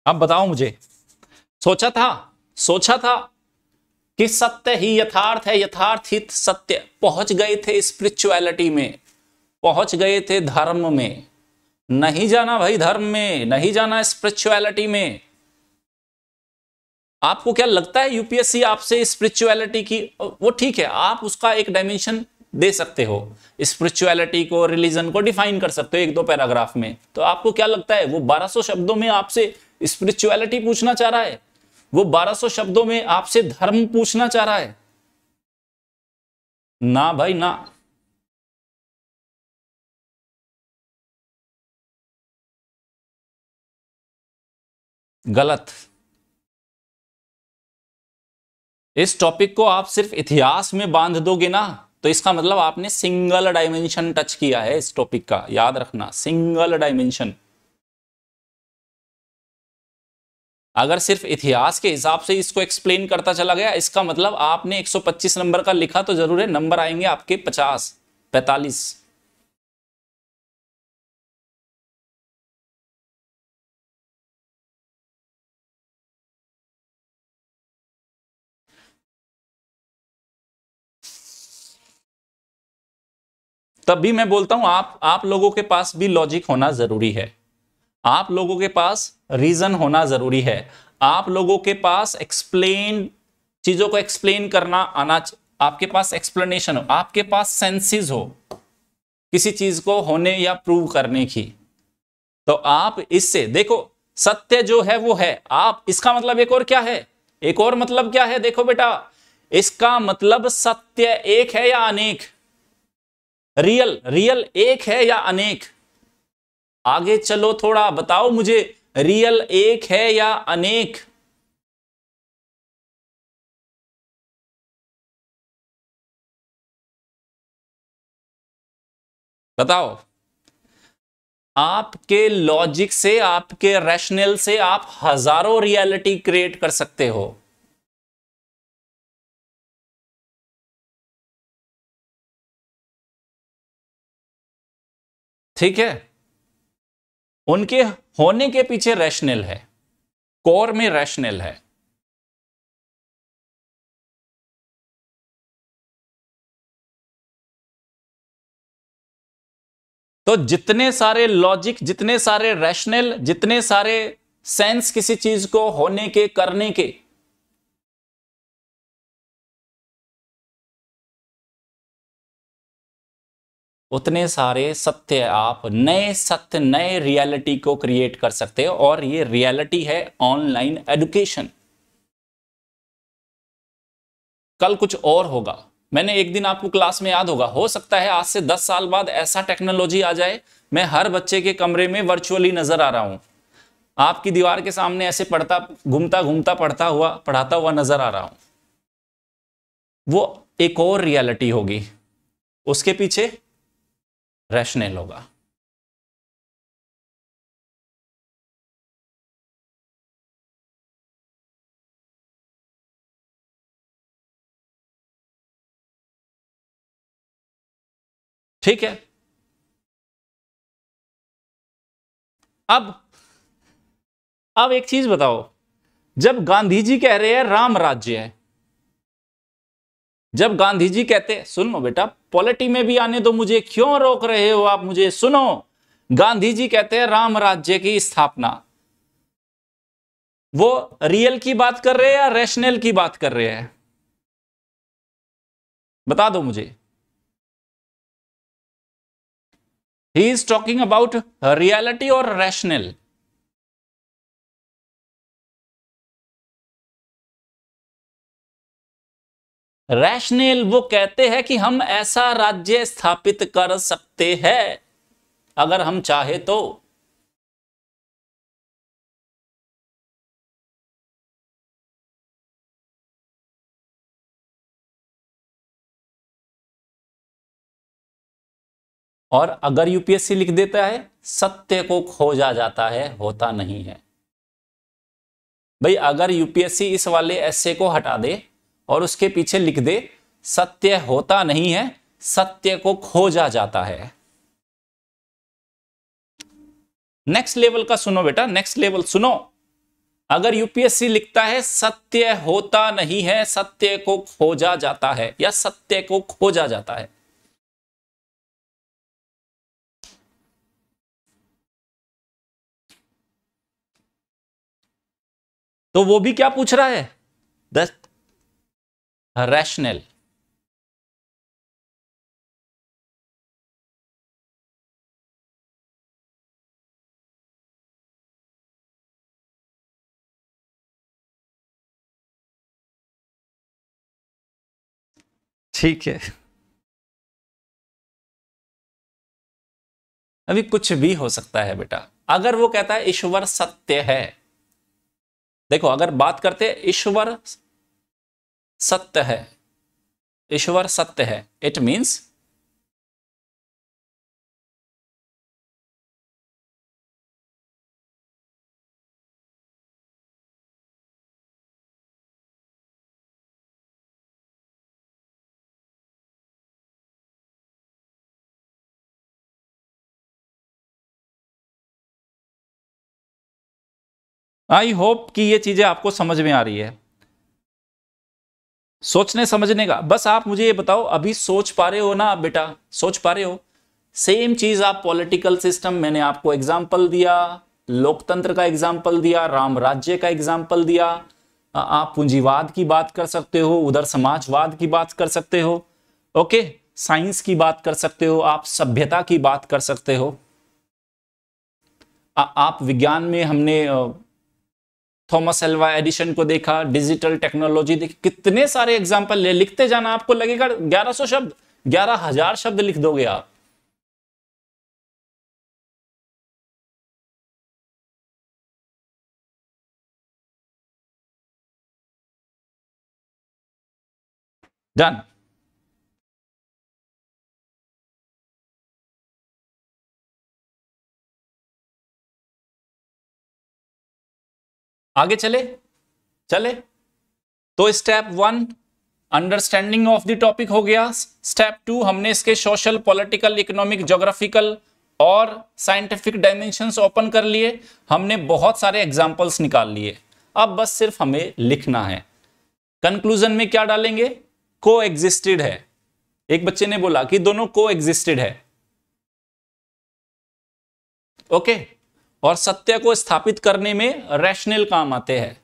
[SPEAKER 2] आप बताओ मुझे सोचा
[SPEAKER 1] था सोचा था कि सत्य ही यथार्थ है यथार्थ ही सत्य पहुंच गए थे स्पिरिचुअलिटी में पहुंच गए थे धर्म में नहीं जाना भाई धर्म में नहीं जाना स्पिरिचुअलिटी में आपको क्या लगता है यूपीएससी आपसे स्पिरिचुअलिटी की वो ठीक है आप उसका एक डायमेंशन दे सकते हो स्पिरिचुअलिटी को रिलीजन को डिफाइन कर सकते हो एक दो पैराग्राफ में तो आपको क्या लगता है वो 1200 शब्दों में आपसे स्पिरिचुअलिटी पूछना चाह रहा है वो
[SPEAKER 2] 1200 शब्दों में आपसे धर्म पूछना चाह रहा है ना भाई ना गलत इस टॉपिक को आप सिर्फ इतिहास में बांध दोगे ना
[SPEAKER 1] तो इसका मतलब आपने सिंगल डायमेंशन टच किया है इस टॉपिक का याद रखना सिंगल डायमेंशन अगर सिर्फ इतिहास के हिसाब से इसको एक्सप्लेन करता चला गया इसका मतलब आपने 125 नंबर का लिखा तो जरूर है नंबर आएंगे
[SPEAKER 2] आपके 50, 45 तब भी मैं बोलता हूं आप आप लोगों के पास भी लॉजिक होना जरूरी
[SPEAKER 1] है आप लोगों के पास रीजन होना जरूरी है आप लोगों के पास एक्सप्लेन चीजों को एक्सप्लेन करना आना आपके पास एक्सप्लेनेशन हो आपके पास सेंसेस हो किसी चीज को होने या प्रूव करने की तो आप इससे देखो सत्य जो है वो है आप इसका मतलब एक और क्या है एक और मतलब क्या है देखो बेटा इसका मतलब सत्य एक है या अनेक रियल रियल एक है या अनेक आगे
[SPEAKER 2] चलो थोड़ा बताओ मुझे रियल एक है या अनेक बताओ
[SPEAKER 1] आपके
[SPEAKER 2] लॉजिक से आपके रैशनल से आप हजारों रियलिटी क्रिएट कर सकते हो ठीक है उनके होने के पीछे रैशनल है कोर में रैशनल है तो जितने सारे लॉजिक जितने सारे रैशनल जितने सारे सेंस किसी चीज को होने के करने के उतने सारे सत्य आप नए सत्य नए
[SPEAKER 1] रियलिटी को क्रिएट कर सकते हो और ये रियलिटी है ऑनलाइन एजुकेशन कल कुछ और होगा मैंने एक दिन आपको क्लास में याद होगा हो सकता है आज से दस साल बाद ऐसा टेक्नोलॉजी आ जाए मैं हर बच्चे के कमरे में वर्चुअली नजर आ रहा हूं आपकी दीवार के सामने ऐसे पढ़ता घूमता घूमता पढ़ता हुआ पढ़ाता हुआ नजर आ रहा हूं वो एक और रियलिटी होगी
[SPEAKER 2] उसके पीछे रैशनल होगा ठीक है अब अब एक चीज बताओ जब गांधी जी
[SPEAKER 1] कह रहे हैं राम राज्य है जब गांधी जी कहते सुन लो बेटा पॉलिटी में भी आने दो मुझे क्यों रोक रहे हो आप मुझे सुनो गांधी जी कहते हैं राम राज्य की स्थापना वो रियल की बात कर रहे
[SPEAKER 2] हैं या रैशनल की बात कर रहे हैं बता दो मुझे he is talking about reality और रैशनल रैशनेल वो कहते हैं कि हम ऐसा राज्य स्थापित कर सकते हैं अगर हम चाहे तो और अगर यूपीएससी लिख देता है सत्य को
[SPEAKER 1] खोजा जाता है होता नहीं है भाई अगर यूपीएससी इस वाले ऐसे को हटा दे और उसके पीछे लिख दे सत्य होता नहीं है सत्य को खोजा जाता है नेक्स्ट लेवल का सुनो बेटा नेक्स्ट लेवल सुनो अगर यूपीएससी लिखता है सत्य होता नहीं है सत्य को खोजा जाता है या सत्य को खोजा जाता है
[SPEAKER 2] तो वो भी क्या पूछ रहा है रैशनल ठीक है अभी कुछ भी हो सकता है बेटा अगर वो कहता है ईश्वर सत्य है देखो अगर बात करते ईश्वर सत्य है ईश्वर सत्य है इट मीन्स आई होप कि ये चीज़ें आपको समझ में आ रही है
[SPEAKER 1] सोचने समझने का बस आप मुझे ये बताओ अभी सोच पा रहे हो ना बेटा सोच पा रहे हो सेम चीज आप पॉलिटिकल सिस्टम मैंने आपको एग्जाम्पल दिया लोकतंत्र का एग्जाम्पल दिया राम राज्य का एग्जाम्पल दिया आप पूंजीवाद की बात कर सकते हो उधर समाजवाद की बात कर सकते हो ओके साइंस की बात कर सकते हो आप सभ्यता की बात कर सकते हो आ, आप विज्ञान में हमने थॉमस एल्वा एडिशन को देखा डिजिटल टेक्नोलॉजी देखी कितने सारे एग्जाम्पल ले लिखते जाना आपको लगेगा 1100 शब्द
[SPEAKER 2] 11000 शब्द लिख दोगे आप डन आगे चले चले तो step one understanding of the topic हो गया स्टेप टू
[SPEAKER 1] हमने इसके सोशल पॉलिटिकल इकोनॉमिक जोग्राफिकल और साइंटिफिक डायमेंशन ओपन कर लिए हमने बहुत सारे एग्जाम्पल्स निकाल लिए अब बस सिर्फ हमें लिखना है कंक्लूजन में क्या डालेंगे को एग्जिस्टेड है एक बच्चे ने बोला कि दोनों को एग्जिस्टेड है ओके okay.
[SPEAKER 2] और सत्य को स्थापित करने में रैशनल काम आते हैं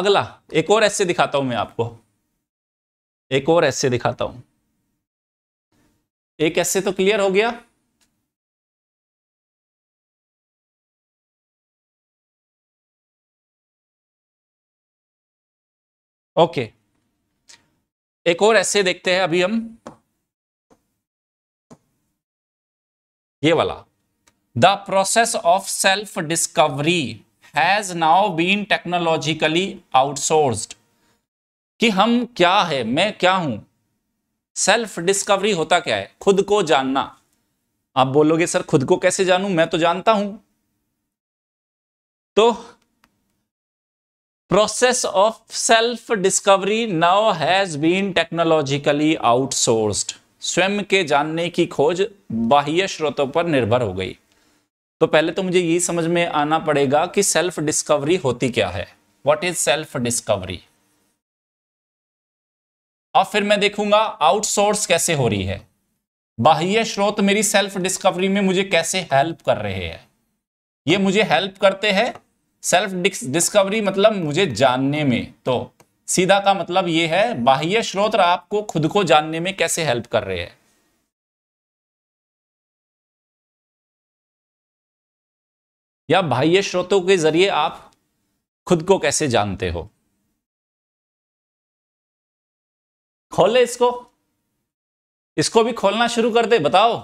[SPEAKER 2] अगला एक और ऐसे दिखाता हूं मैं आपको एक और ऐसे दिखाता हूं एक ऐसे तो क्लियर हो गया ओके एक और ऐसे देखते हैं अभी हम ये वाला the process
[SPEAKER 1] of self discovery has now been technologically outsource कि हम क्या है मैं क्या हूं सेल्फ डिस्कवरी होता क्या है खुद को जानना आप बोलोगे सर खुद को कैसे जानू मैं तो जानता हूं तो process of self discovery now has been technologically outsourced स्वयं के जानने की खोज बाह्य स्रोतों पर निर्भर हो गई तो पहले तो मुझे ये समझ में आना पड़ेगा कि सेल्फ डिस्कवरी होती क्या है व्हाट इज सेल्फ डिस्कवरी और फिर मैं देखूंगा आउटसोर्स कैसे हो रही है बाह्य स्रोत मेरी सेल्फ डिस्कवरी में मुझे कैसे हेल्प कर रहे हैं ये मुझे हेल्प करते हैं सेल्फ डिस्कवरी मतलब मुझे जानने में
[SPEAKER 2] तो सीधा का मतलब यह है बाह्य स्रोत आपको खुद को जानने में कैसे हेल्प कर रहे हैं या बाह्य स्रोतों के जरिए आप खुद को कैसे जानते हो खोले इसको इसको भी खोलना शुरू कर दे बताओ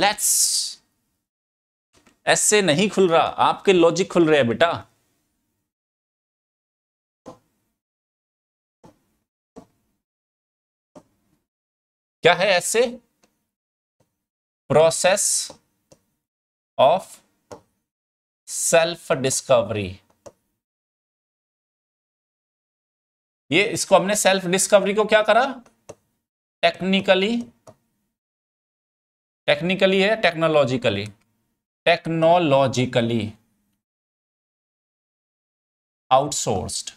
[SPEAKER 2] लेट्स ऐसे नहीं खुल रहा आपके लॉजिक खुल रहे हैं बेटा क्या है ऐसे प्रोसेस ऑफ सेल्फ डिस्कवरी ये इसको हमने सेल्फ डिस्कवरी को क्या करा
[SPEAKER 1] टेक्निकली
[SPEAKER 2] टेक्निकली है टेक्नोलॉजिकली टेक्नोलॉजिकली आउटसोर्स्ड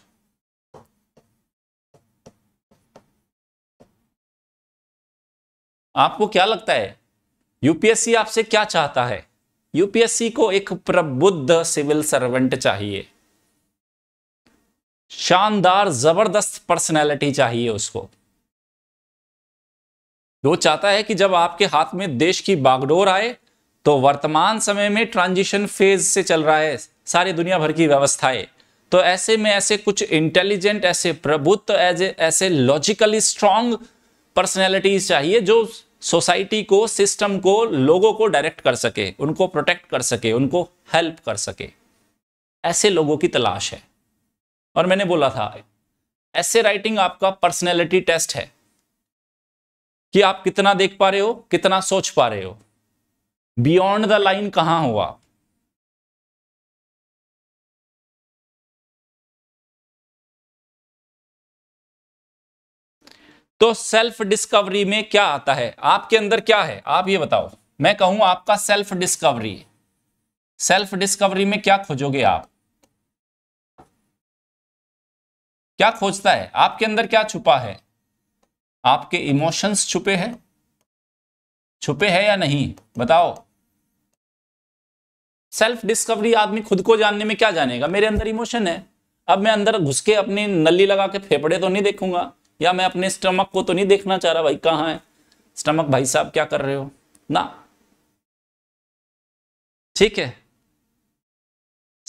[SPEAKER 1] आपको क्या लगता है यूपीएससी आपसे क्या चाहता है यूपीएससी को एक प्रबुद्ध सिविल सर्वेंट चाहिए शानदार जबरदस्त पर्सनैलिटी चाहिए उसको वो चाहता है कि जब आपके हाथ में देश की बागडोर आए तो वर्तमान समय में ट्रांजिशन फेज से चल रहा है सारी दुनिया भर की व्यवस्थाएं तो ऐसे में ऐसे कुछ इंटेलिजेंट ऐसे प्रबुद्ध ऐसे ऐसे लॉजिकली स्ट्रांग पर्सनैलिटीज चाहिए जो सोसाइटी को सिस्टम को लोगों को डायरेक्ट कर सके उनको प्रोटेक्ट कर सके उनको हेल्प कर सके ऐसे लोगों की तलाश है और मैंने बोला था ऐसे राइटिंग आपका पर्सनैलिटी टेस्ट है
[SPEAKER 2] कि आप कितना देख पा रहे हो कितना सोच पा रहे हो बियॉन्ड द लाइन कहाँ हो आप तो सेल्फ डिस्कवरी में
[SPEAKER 1] क्या आता है आपके अंदर क्या है आप ये बताओ मैं कहूं आपका सेल्फ डिस्कवरी सेल्फ डिस्कवरी में क्या खोजोगे आप क्या खोजता है आपके अंदर क्या छुपा है आपके इमोशंस छुपे हैं छुपे हैं या नहीं बताओ सेल्फ डिस्कवरी आदमी खुद को जानने में क्या जानेगा मेरे अंदर इमोशन है अब मैं अंदर घुस के अपनी नली लगा के फेफड़े तो नहीं देखूंगा या मैं अपने स्टमक को तो नहीं देखना चाह रहा भाई कहाँ है स्टमक भाई साहब क्या कर रहे हो ना ठीक है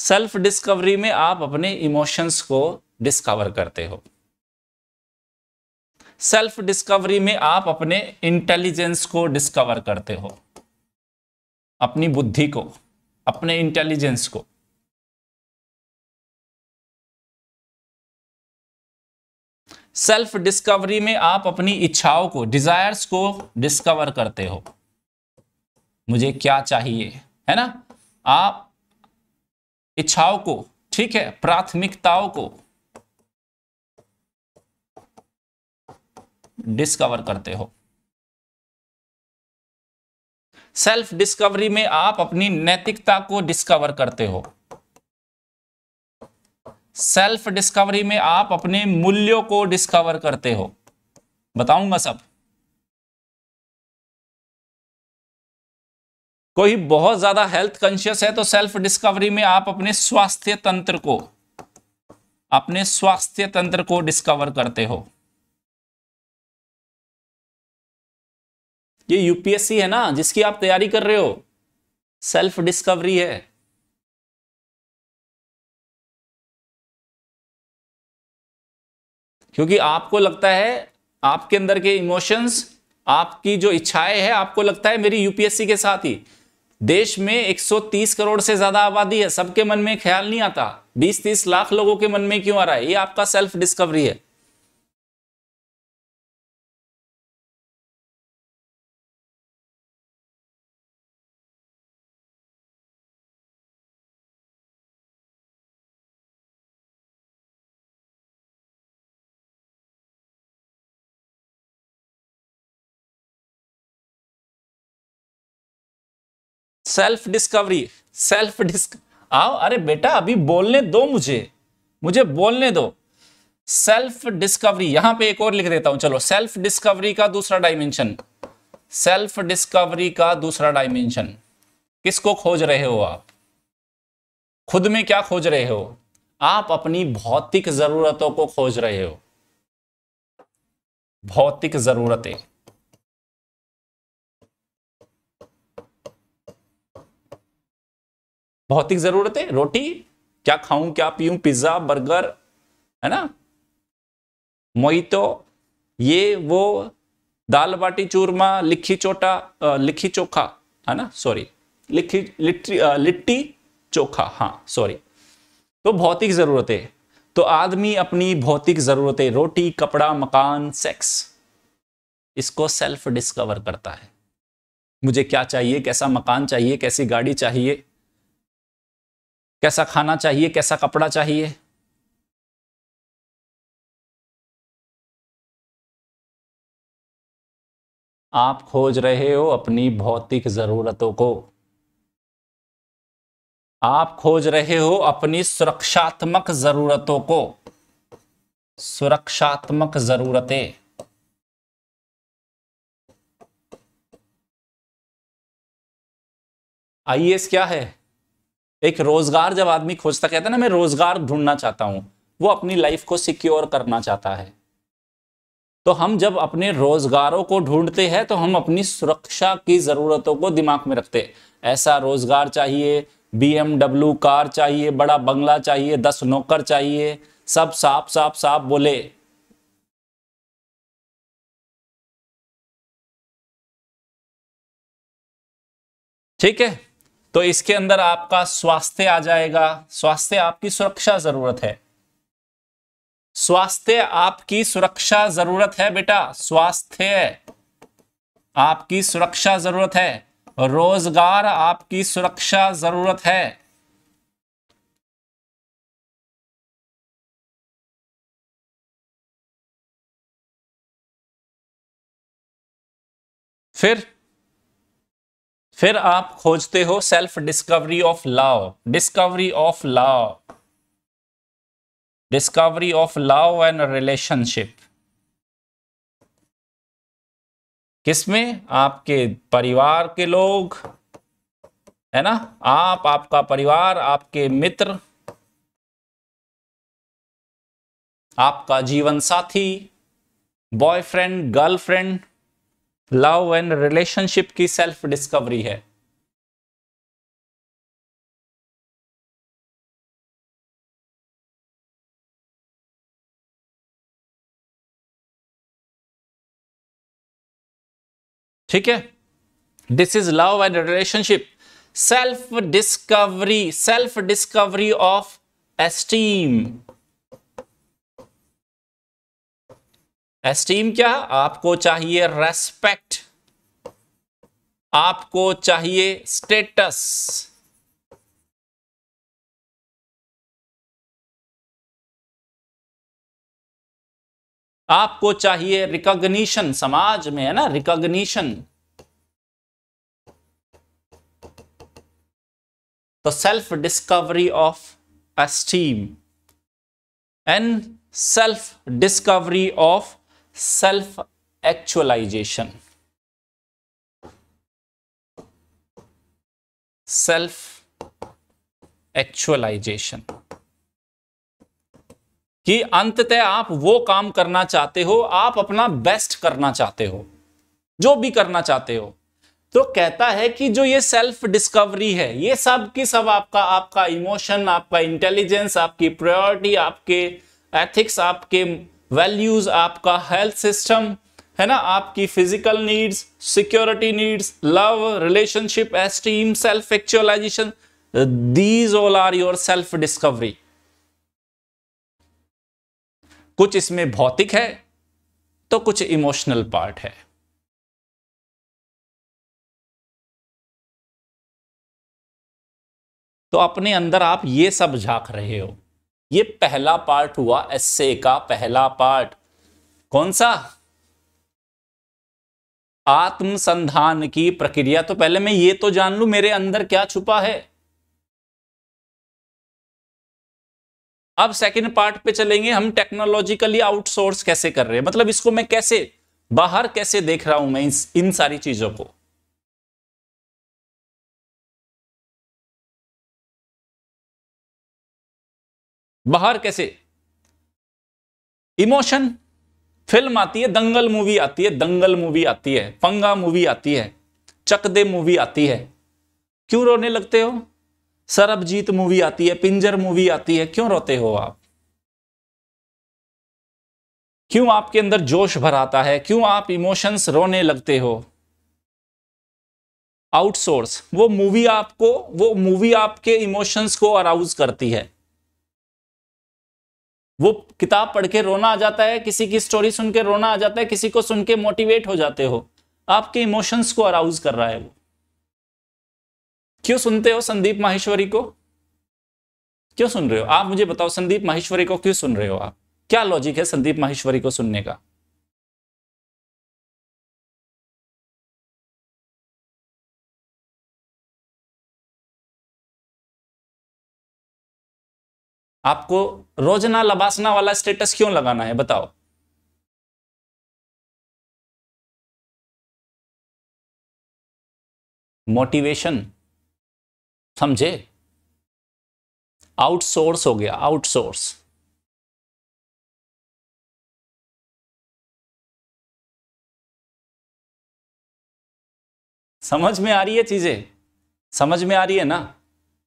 [SPEAKER 1] सेल्फ डिस्कवरी में आप अपने इमोशंस को डिस्कवर करते हो सेल्फ डिस्कवरी में आप अपने
[SPEAKER 2] इंटेलिजेंस को डिस्कवर करते हो अपनी बुद्धि को अपने इंटेलिजेंस को सेल्फ डिस्कवरी में आप अपनी इच्छाओं को डिजायर्स
[SPEAKER 1] को डिस्कवर करते हो मुझे क्या चाहिए है ना आप इच्छाओं को ठीक है प्राथमिकताओं को
[SPEAKER 2] डिस्कवर करते हो सेल्फ डिस्कवरी में आप अपनी
[SPEAKER 1] नैतिकता को डिस्कवर करते हो सेल्फ डिस्कवरी में आप अपने मूल्यों को डिस्कवर करते हो बताऊंगा सब कोई बहुत ज्यादा हेल्थ कॉन्शियस है तो सेल्फ डिस्कवरी में आप अपने स्वास्थ्य तंत्र को अपने स्वास्थ्य तंत्र को डिस्कवर करते हो
[SPEAKER 2] ये यूपीएससी है ना जिसकी आप तैयारी कर रहे हो सेल्फ डिस्कवरी है क्योंकि आपको लगता है आपके अंदर के इमोशंस
[SPEAKER 1] आपकी जो इच्छाएं है आपको लगता है मेरी यूपीएससी के साथ ही देश में 130 करोड़ से ज्यादा आबादी है सबके मन में ख्याल नहीं आता 20-30 लाख लोगों के मन में क्यों आ रहा है ये
[SPEAKER 2] आपका सेल्फ डिस्कवरी है सेल्फ डिस्कवरी सेल्फ डिस्क आओ अरे बेटा अभी बोलने दो मुझे मुझे बोलने दो
[SPEAKER 1] सेल्फ डिस्कवरी यहां पे एक और लिख देता हूं चलो सेल्फ डिस्कवरी का दूसरा डायमेंशन सेल्फ डिस्कवरी का दूसरा डायमेंशन किसको खोज रहे हो आप खुद में क्या खोज रहे हो आप अपनी भौतिक
[SPEAKER 2] जरूरतों को खोज रहे हो भौतिक जरूरतें
[SPEAKER 1] भौतिक जरूरतें रोटी क्या खाऊं क्या पीऊं पिज्जा बर्गर है ना मोइतो ये वो दाल बाटी चूरमा लिखी चोटा लिखी चोखा है ना सॉरी लिखी लिट्टी लिट्टी चोखा हाँ सॉरी तो भौतिक जरूरतें तो आदमी अपनी भौतिक जरूरतें रोटी कपड़ा मकान सेक्स इसको सेल्फ डिस्कवर करता है मुझे क्या चाहिए कैसा मकान चाहिए कैसी गाड़ी चाहिए
[SPEAKER 2] कैसा खाना चाहिए कैसा कपड़ा चाहिए आप खोज रहे हो अपनी भौतिक ज़रूरतों को
[SPEAKER 1] आप खोज रहे हो अपनी सुरक्षात्मक ज़रूरतों को
[SPEAKER 2] सुरक्षात्मक ज़रूरतें आईएस क्या है
[SPEAKER 1] एक रोजगार जब आदमी खोजता कहता है ना मैं रोजगार ढूंढना चाहता हूं वो अपनी लाइफ को सिक्योर करना चाहता है तो हम जब अपने रोजगारों को ढूंढते हैं तो हम अपनी सुरक्षा की जरूरतों को दिमाग में रखते ऐसा रोजगार चाहिए बी कार चाहिए बड़ा बंगला चाहिए दस नौकर चाहिए सब साफ
[SPEAKER 2] साफ साफ बोले ठीक है तो इसके अंदर आपका स्वास्थ्य आ जाएगा स्वास्थ्य आपकी सुरक्षा जरूरत है
[SPEAKER 1] स्वास्थ्य आपकी सुरक्षा जरूरत है बेटा स्वास्थ्य आपकी सुरक्षा जरूरत है रोजगार आपकी सुरक्षा
[SPEAKER 2] जरूरत है फिर फिर आप खोजते हो self discovery
[SPEAKER 1] of love discovery of love discovery of love and relationship किसमें आपके परिवार के लोग है ना आप आपका परिवार आपके मित्र आपका जीवन साथी boyfriend girlfriend
[SPEAKER 2] love and relationship की सेल्फ डिस्कवरी है ठीक है this is love and relationship self
[SPEAKER 1] discovery self discovery of esteem esteem क्या आपको चाहिए रेस्पेक्ट
[SPEAKER 2] आपको चाहिए स्टेटस आपको चाहिए रिकॉग्निशन समाज में है ना रिकॉग्निशन
[SPEAKER 1] तो self discovery of esteem and self discovery of self actualization
[SPEAKER 2] self actualization कि
[SPEAKER 1] अंततः आप वो काम करना चाहते हो आप अपना बेस्ट करना चाहते हो जो भी करना चाहते हो तो कहता है कि जो ये सेल्फ डिस्कवरी है ये सब की सब आपका आपका इमोशन आपका इंटेलिजेंस आपकी प्रायोरिटी आपके एथिक्स आपके वैल्यूज आपका हेल्थ सिस्टम है ना आपकी physical needs security needs love relationship esteem self actualization these all are your self discovery
[SPEAKER 2] कुछ इसमें भौतिक है तो कुछ इमोशनल पार्ट है तो अपने अंदर आप ये सब झांक रहे हो ये पहला पार्ट हुआ एस
[SPEAKER 1] का पहला पार्ट कौन सा आत्मसंधान की प्रक्रिया तो पहले मैं ये तो जान लू मेरे अंदर क्या छुपा है अब सेकंड पार्ट पे चलेंगे हम टेक्नोलॉजिकली आउटसोर्स कैसे कर रहे हैं मतलब इसको मैं कैसे बाहर कैसे देख रहा हूं मैं
[SPEAKER 2] इन सारी चीजों को बाहर कैसे इमोशन फिल्म आती है दंगल मूवी आती है दंगल मूवी आती है
[SPEAKER 1] पंगा मूवी आती है चकदे मूवी आती है क्यों रोने लगते हो सरबजीत मूवी आती है पिंजर मूवी आती है क्यों रोते हो आप क्यों आपके अंदर जोश भर आता है क्यों आप इमोशंस रोने लगते हो आउटसोर्स वो मूवी आपको वो मूवी आपके इमोशंस को अराउज करती है वो किताब पढ़ के रोना आ जाता है किसी की स्टोरी सुन के रोना आ जाता है किसी को सुन के मोटिवेट हो जाते हो आपके इमोशंस को अराउज कर रहा है वो क्यों सुनते हो संदीप माहेश्वरी को क्यों सुन रहे हो आप मुझे बताओ संदीप माहेश्वरी को क्यों सुन रहे हो आप
[SPEAKER 2] क्या लॉजिक है संदीप माहेश्वरी को सुनने का आपको रोजना लबासना वाला स्टेटस क्यों लगाना है बताओ मोटिवेशन समझे आउटसोर्स हो गया आउटसोर्स समझ में आ रही है चीजें समझ में आ रही है ना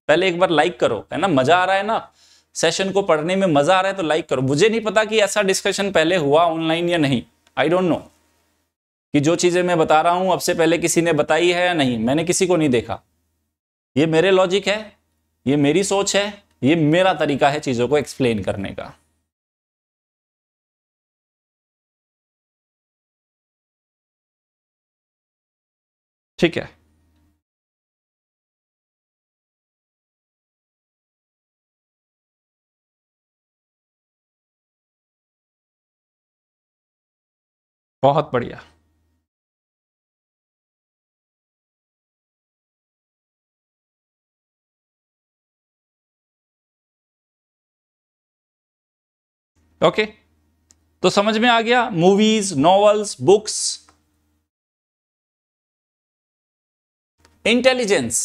[SPEAKER 1] पहले एक बार लाइक करो है ना मजा आ रहा है ना सेशन को पढ़ने में मजा आ रहा है तो लाइक करो मुझे नहीं पता कि ऐसा डिस्कशन पहले हुआ ऑनलाइन या नहीं आई डोंट नो कि जो चीजें मैं बता रहा हूं अब से पहले किसी ने बताई है या नहीं मैंने किसी को नहीं देखा ये मेरे लॉजिक है
[SPEAKER 2] ये मेरी सोच है ये मेरा तरीका है चीजों को एक्सप्लेन करने का ठीक है बहुत बढ़िया ओके तो समझ में आ गया movies novels books intelligence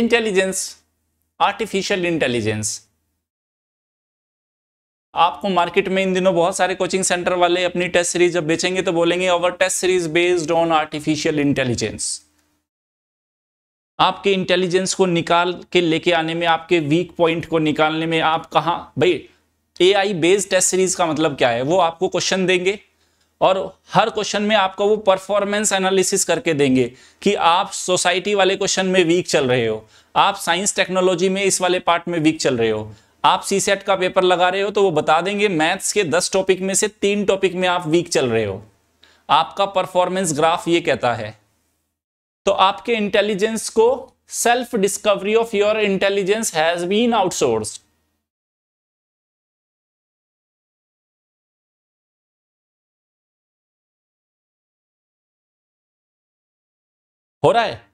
[SPEAKER 2] intelligence artificial intelligence
[SPEAKER 1] आपको मार्केट में इन दिनों बहुत सारे कोचिंग सेंटर वाले अपनी टेस्ट सीरीज जब बेचेंगे तो बोलेंगे over test series based on artificial intelligence आपके इंटेलिजेंस को निकाल के लेके आने में आपके वीक पॉइंट को निकालने में आप कहाँ भाई A I based test series का मतलब क्या है वो आपको क्वेश्चन देंगे और हर क्वेश्चन में आपको वो परफॉर्मेंस एनालिसिस करके देंगे कि आप सोसाइटी वाले क्वेश्चन में वीक चल रहे हो आप साइंस टेक्नोलॉजी में इस वाले पार्ट में वीक चल रहे हो आप सी सेट का पेपर लगा रहे हो तो वो बता देंगे मैथ्स के दस टॉपिक में से तीन टॉपिक में आप वीक चल रहे हो आपका परफॉर्मेंस ग्राफ ये कहता है तो आपके इंटेलिजेंस
[SPEAKER 2] को self discovery of your intelligence has been outsource हो रहा है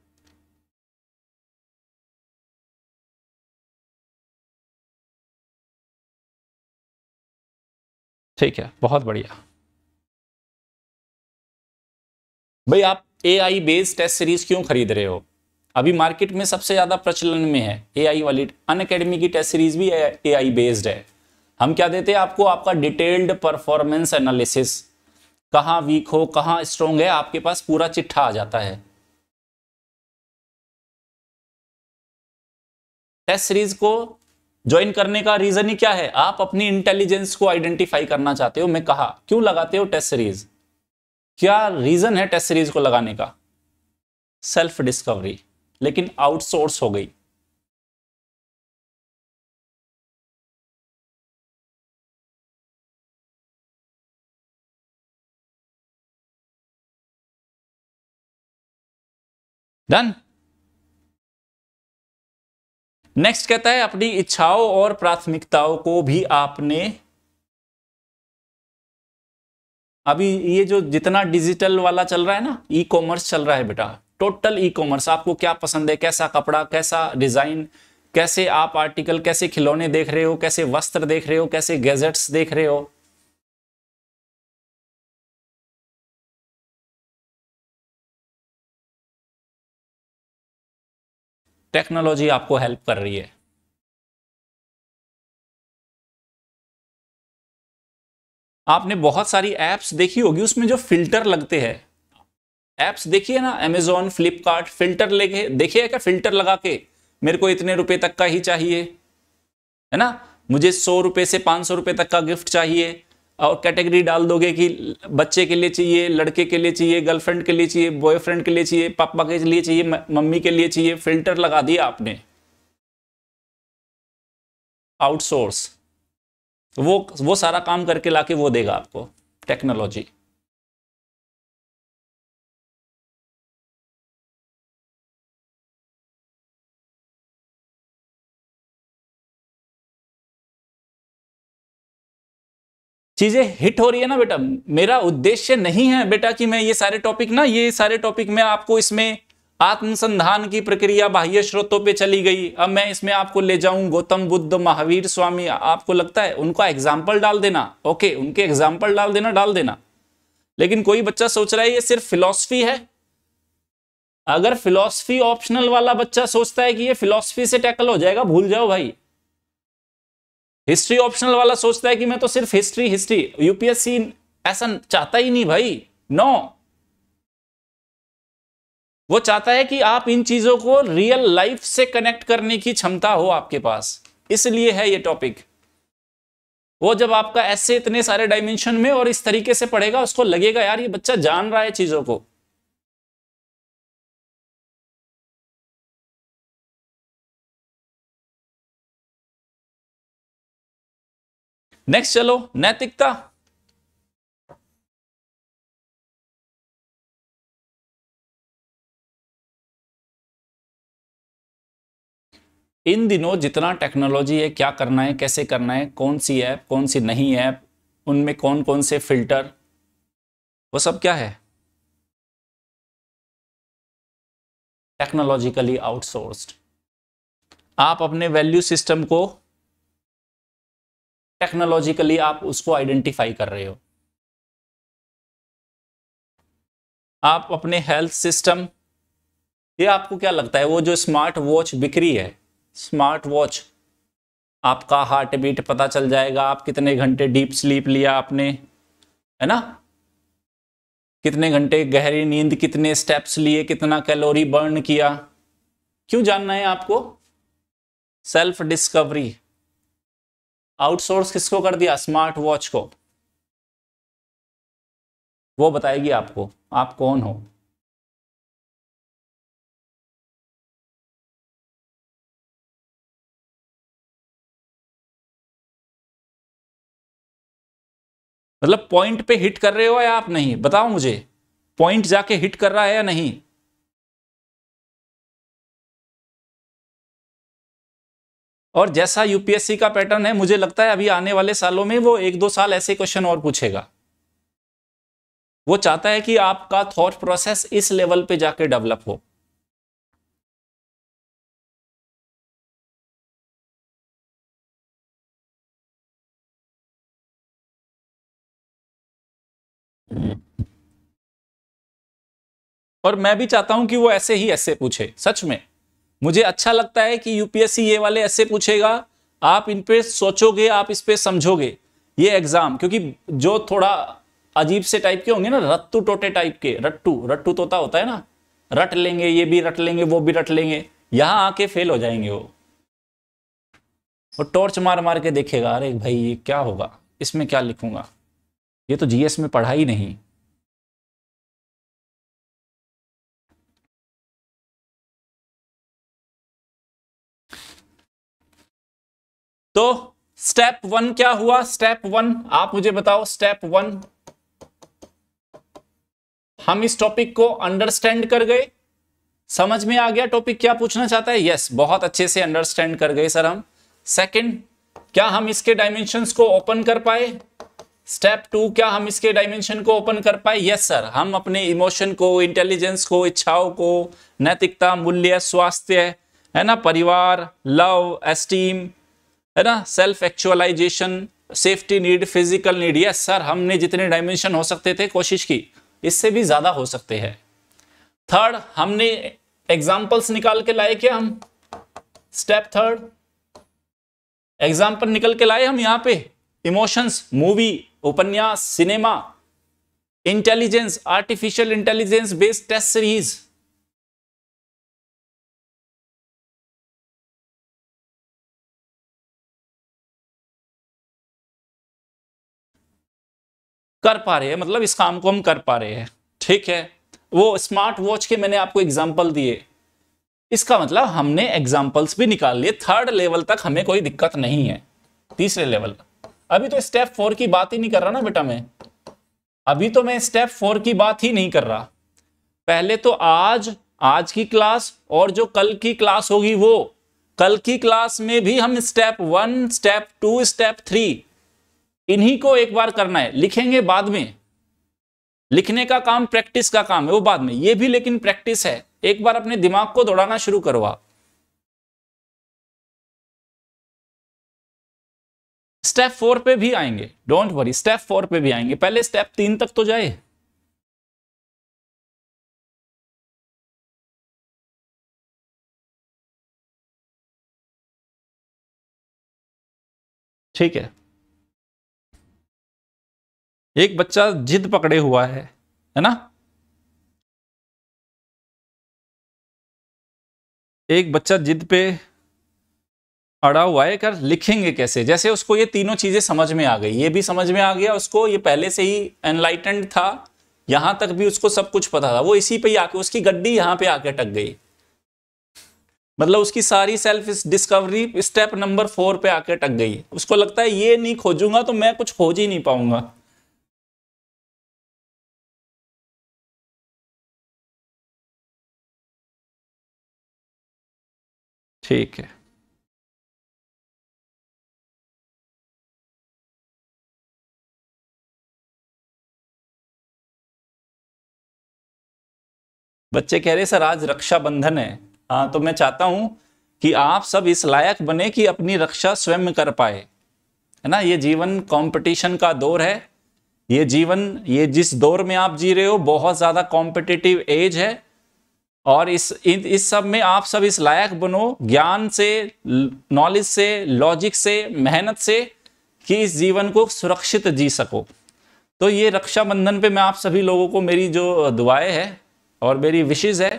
[SPEAKER 2] ठीक है बहुत बढ़िया भाई आप A I based test series क्यों खरीद रहे हो
[SPEAKER 1] अभी मार्केट में सबसे ज़्यादा प्रचलन में है ए आई वाली अन अकेडमी की टेस्ट सीरीज भी ए आई बेस्ड है हम क्या देते हैं आपको आपका डिटेल्ड परफॉर्मेंस एनालिसिस
[SPEAKER 2] कहाँ वीक हो कहाँ स्ट्रोंग है आपके पास पूरा चिट्ठा आ जाता है टेस्ट सीरीज को ज्वाइन करने का
[SPEAKER 1] रीजन ही क्या है आप अपनी इंटेलिजेंस को आइडेंटिफाई करना चाहते हो मैं कहा क्यों लगाते हो टेस्ट सीरीज क्या रीजन है टेस्ट सीरीज को लगाने का सेल्फ डिस्कवरी
[SPEAKER 2] लेकिन आउटसोर्स हो गई डन नेक्स्ट कहता है अपनी इच्छाओं और प्राथमिकताओं को भी आपने अभी
[SPEAKER 1] ये जो जितना डिजिटल वाला चल रहा है ना ई कॉमर्स चल रहा है बेटा टोटल ई कॉमर्स आपको क्या पसंद है कैसा कपड़ा कैसा डिजाइन कैसे आप आर्टिकल कैसे खिलौने देख रहे हो कैसे
[SPEAKER 2] वस्त्र देख रहे हो कैसे गैजेट्स देख रहे हो टेक्नोलॉजी आपको हेल्प कर रही है आपने बहुत सारी एप्स देखी होगी
[SPEAKER 1] उसमें जो फिल्टर लगते हैं ऐप्स देखिए ना अमेजोन फ्लिपकार्ट फिल्टर लेके देखिए क्या फिल्टर लगा के मेरे को इतने रुपए तक का ही चाहिए है ना मुझे सौ रुपए से पांच सौ रुपए तक का गिफ्ट चाहिए और कैटेगरी डाल दोगे कि बच्चे के लिए चाहिए लड़के के लिए चाहिए गर्लफ्रेंड के लिए चाहिए बॉयफ्रेंड के लिए चाहिए पापा के लिए चाहिए मम्मी के लिए चाहिए फिल्टर लगा दिया आपने आउटसोर्स
[SPEAKER 2] वो वो सारा काम करके लाके वो देगा आपको टेक्नोलॉजी चीजें हिट हो रही है ना बेटा मेरा उद्देश्य
[SPEAKER 1] नहीं है बेटा कि मैं ये सारे टॉपिक ना ये सारे टॉपिक में आपको इसमें आत्मसंधान की प्रक्रिया बाह्य स्रोतों पे चली गई अब मैं इसमें आपको ले जाऊं गौतम बुद्ध महावीर स्वामी आपको लगता है उनका एग्जाम्पल डाल देना ओके उनके एग्जाम्पल डाल देना डाल देना लेकिन कोई बच्चा सोच रहा है ये सिर्फ फिलोसफी है अगर फिलोसफी ऑप्शनल वाला बच्चा सोचता है कि ये फिलोसफी से टैकल हो जाएगा भूल जाओ भाई हिस्ट्री ऑप्शनल वाला सोचता है कि मैं तो सिर्फ हिस्ट्री हिस्ट्री यूपीएससी ऐसा चाहता ही नहीं भाई नो वो चाहता है कि आप इन चीजों को रियल लाइफ से कनेक्ट करने की क्षमता हो आपके पास इसलिए है ये टॉपिक वो जब आपका ऐसे इतने सारे डायमेंशन में और इस तरीके से पढ़ेगा उसको लगेगा
[SPEAKER 2] यार ये बच्चा जान रहा है चीजों को नेक्स्ट चलो नैतिकता इन दिनों जितना टेक्नोलॉजी है क्या करना है कैसे
[SPEAKER 1] करना है कौन सी ऐप कौन सी नहीं ऐप उनमें कौन कौन से फिल्टर
[SPEAKER 2] वो सब क्या है टेक्नोलॉजिकली आउटसोर्स्ड आप अपने वैल्यू सिस्टम को टेक्नोलॉजिकली आप उसको आइडेंटिफाई कर रहे हो आप अपने हेल्थ सिस्टम ये आपको क्या लगता
[SPEAKER 1] है वो जो स्मार्ट वॉच बिक्री है स्मार्ट वॉच आपका हार्ट बीट पता चल जाएगा आप कितने घंटे डीप स्लीप लिया आपने है ना कितने घंटे गहरी नींद कितने स्टेप्स लिए कितना कैलोरी बर्न किया क्यों जानना है आपको सेल्फ डिस्कवरी
[SPEAKER 2] आउटसोर्स किसको कर दिया स्मार्ट वॉच को वो बताएगी आपको आप कौन हो मतलब पॉइंट पे हिट कर रहे हो या आप नहीं बताओ मुझे पॉइंट जाके हिट कर रहा है या नहीं और जैसा यूपीएससी का पैटर्न है मुझे
[SPEAKER 1] लगता है अभी आने वाले सालों में वो एक दो साल ऐसे क्वेश्चन और पूछेगा
[SPEAKER 2] वो चाहता है कि आपका थॉट प्रोसेस इस लेवल पे जाके डेवलप हो और मैं भी चाहता हूं कि वो ऐसे ही ऐसे पूछे सच
[SPEAKER 1] में मुझे अच्छा लगता है कि यूपीएससी ये वाले ऐसे पूछेगा आप इन पे सोचोगे आप इस पे समझोगे ये एग्जाम क्योंकि जो थोड़ा अजीब से टाइप के होंगे ना रत्तू टोटे टाइप के रट्टू रट्टू तोता होता है ना रट लेंगे ये भी रट लेंगे वो भी रट लेंगे यहां आके फेल हो जाएंगे वो और टॉर्च मार मार के
[SPEAKER 2] देखेगा अरे भाई ये क्या होगा इसमें क्या लिखूंगा ये तो जीएस में पढ़ा ही नहीं तो स्टेप वन क्या हुआ स्टेप वन आप मुझे बताओ स्टेप वन
[SPEAKER 1] हम इस टॉपिक को अंडरस्टैंड कर गए समझ में आ गया टॉपिक क्या पूछना चाहता है यस yes, बहुत अच्छे से अंडरस्टैंड कर गए सर हम सेकंड क्या हम इसके डायमेंशन को ओपन कर पाए स्टेप टू क्या हम इसके डायमेंशन को ओपन कर पाए यस yes, सर हम अपने इमोशन को इंटेलिजेंस को इच्छाओं को नैतिकता मूल्य स्वास्थ्य है ना परिवार लव एस्टीम है ना self actualization safety need physical need yes sir हमने जितने डायमेंशन हो सकते थे कोशिश की इससे भी ज़्यादा हो सकते हैं थर्ड हमने एग्जाम्पल्स निकाल के लाए क्या हम स्टेप थर्ड एग्जाम्पल निकल के लाए हम यहाँ पे इमोशंस मूवी उपन्यास cinema
[SPEAKER 2] intelligence artificial intelligence based test series कर पा रहे हैं मतलब इस काम को हम कर
[SPEAKER 1] पा रहे हैं ठीक है वो स्मार्ट वॉच के मैंने आपको एग्जाम्पल दिए इसका मतलब हमने एग्जाम्पल्स भी निकाल लिए थर्ड लेवल तक हमें कोई दिक्कत नहीं है तीसरे लेवल अभी तो स्टेप फोर की बात ही नहीं कर रहा ना बेटा मैं अभी तो मैं स्टेप फोर की बात ही नहीं कर रहा पहले तो आज आज की क्लास और जो कल की क्लास होगी वो कल की क्लास में भी हम step one step two step three इन्हीं को एक बार करना है लिखेंगे बाद में लिखने का काम प्रैक्टिस का काम है वो बाद में ये भी लेकिन प्रैक्टिस है एक बार अपने दिमाग को दौड़ाना शुरू
[SPEAKER 2] करो आप स्टेप फोर पे भी आएंगे डोंट वरी स्टेप फोर पे भी आएंगे पहले स्टेप तीन तक तो जाए ठीक है एक बच्चा जिद पकड़े हुआ है है ना एक बच्चा जिद पे अड़ा हुआ है कर लिखेंगे कैसे जैसे उसको
[SPEAKER 1] ये तीनों चीजें समझ में आ गई ये भी समझ में आ गया उसको ये पहले से ही एनलाइटेंड था यहां तक भी उसको सब कुछ पता था वो इसी पे ही आके उसकी गड्डी यहां पे आके टक गई मतलब उसकी सारी self discovery step number four पे आके टक गई उसको लगता
[SPEAKER 2] है ये नहीं खोजूंगा तो मैं कुछ खोज ही नहीं पाऊंगा ठीक है बच्चे कह रहे सर आज रक्षाबंधन है हाँ
[SPEAKER 1] तो मैं चाहता हूं कि आप सब इस लायक बने कि अपनी रक्षा स्वयं कर पाए है ना ये जीवन कंपटीशन का दौर है ये जीवन ये जिस दौर में आप जी रहे हो बहुत ज़्यादा कॉम्पिटिटिव एज है और इस इस सब में आप सब इस लायक बनो ज्ञान से नॉलेज से लॉजिक से मेहनत से कि इस जीवन को सुरक्षित जी सको तो ये रक्षाबंधन पे मैं आप सभी लोगों को मेरी जो दुआएं है और मेरी विशेष है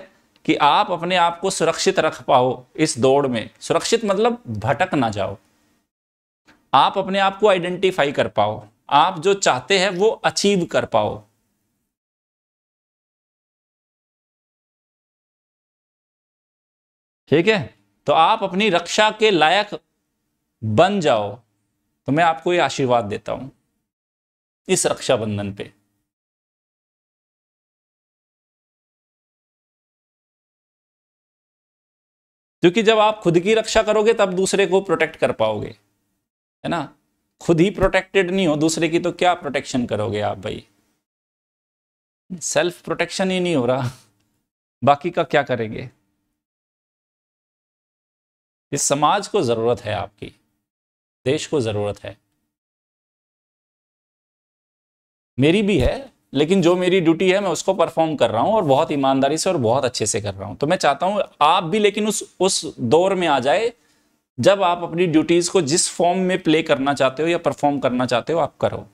[SPEAKER 1] कि आप अपने आप को सुरक्षित रख पाओ इस दौड़ में सुरक्षित मतलब भटक ना जाओ आप
[SPEAKER 2] अपने आप को आइडेंटिफाई कर पाओ आप जो चाहते हैं वो अचीव कर पाओ ठीक है तो आप अपनी रक्षा के लायक बन जाओ तो मैं आपको ये आशीर्वाद देता हूं इस रक्षाबंधन पे क्योंकि जब आप खुद की रक्षा करोगे तब दूसरे को प्रोटेक्ट कर पाओगे है ना
[SPEAKER 1] खुद ही प्रोटेक्टेड नहीं हो दूसरे की तो क्या प्रोटेक्शन करोगे आप भाई सेल्फ प्रोटेक्शन ही नहीं हो रहा बाकी का क्या करेंगे
[SPEAKER 2] इस समाज को ज़रूरत है आपकी देश को ज़रूरत है मेरी भी है लेकिन जो मेरी
[SPEAKER 1] ड्यूटी है मैं उसको परफॉर्म कर रहा हूं और बहुत ईमानदारी से और बहुत अच्छे से कर रहा हूं तो मैं चाहता हूं आप भी लेकिन उस उस दौर में आ जाए जब आप अपनी ड्यूटीज़ को जिस फॉर्म में प्ले करना
[SPEAKER 2] चाहते हो या परफॉर्म करना चाहते हो आप करो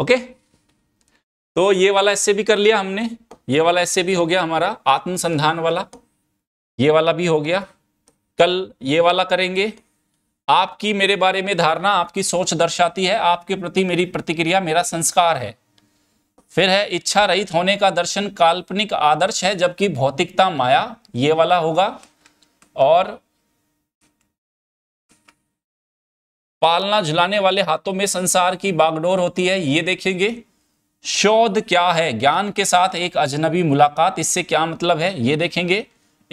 [SPEAKER 2] ओके okay? तो ये वाला ऐसे भी कर लिया हमने ये वाला ऐसे भी हो गया हमारा आत्मसंधान
[SPEAKER 1] वाला ये वाला भी हो गया कल ये वाला करेंगे आपकी मेरे बारे में धारणा आपकी सोच दर्शाती है आपके प्रति मेरी प्रतिक्रिया मेरा संस्कार है फिर है इच्छा रहित होने का दर्शन काल्पनिक आदर्श है जबकि भौतिकता माया ये वाला होगा और पालना झुलाने वाले हाथों में संसार की बागडोर होती है ये देखेंगे शोध क्या है ज्ञान के साथ एक अजनबी मुलाकात इससे क्या मतलब है ये देखेंगे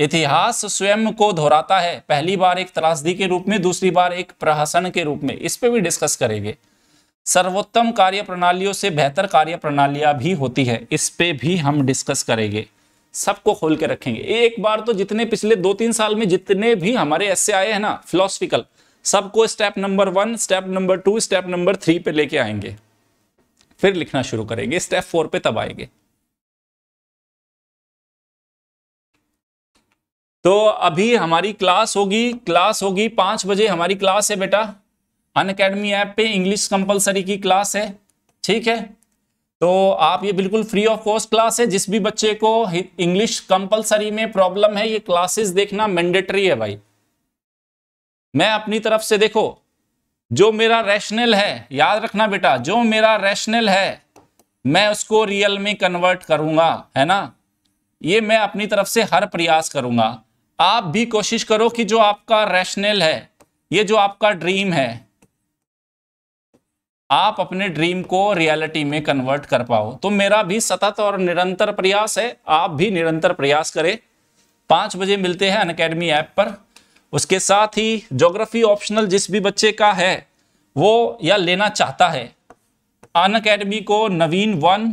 [SPEAKER 1] इतिहास स्वयं को दोहराता है पहली बार एक त्रासदी के रूप में दूसरी बार एक प्रहसन के रूप में इस पर भी डिस्कस करेंगे सर्वोत्तम कार्य प्रणालियों से बेहतर कार्य प्रणालियां भी होती है इस पर भी हम डिस्कस करेंगे सबको खोल के रखेंगे एक बार तो जितने पिछले दो तीन साल में जितने भी हमारे ऐसे आए हैं ना फिलोसफिकल सबको step number one step number two step number three पे लेके आएंगे फिर लिखना शुरू करेंगे स्टेप फोर पे तब आएंगे तो अभी हमारी क्लास होगी क्लास होगी पांच बजे हमारी क्लास है बेटा अन अकेडमी ऐप पे इंग्लिश कंपलसरी की क्लास है ठीक है तो आप ये बिल्कुल फ्री ऑफ कॉस्ट क्लास है जिस भी बच्चे को इंग्लिश कंपलसरी में प्रॉब्लम है ये क्लासेस देखना मैंडेटरी है भाई मैं अपनी तरफ से देखो जो मेरा रैशनल है याद रखना बेटा जो मेरा रैशनल है मैं उसको रियल में कन्वर्ट करूंगा है ना ये मैं अपनी तरफ से हर प्रयास करूंगा आप भी कोशिश करो कि जो आपका रैशनल है ये जो आपका ड्रीम है आप अपने ड्रीम को रियलिटी में कन्वर्ट कर पाओ तो मेरा भी सतत और निरंतर प्रयास है आप भी निरंतर प्रयास करें पांच बजे मिलते हैं अनकेडमी ऐप पर उसके साथ ही ज्योग्राफी ऑप्शनल जिस भी बच्चे का है वो या लेना चाहता है अन अकेडमी को नवीन वन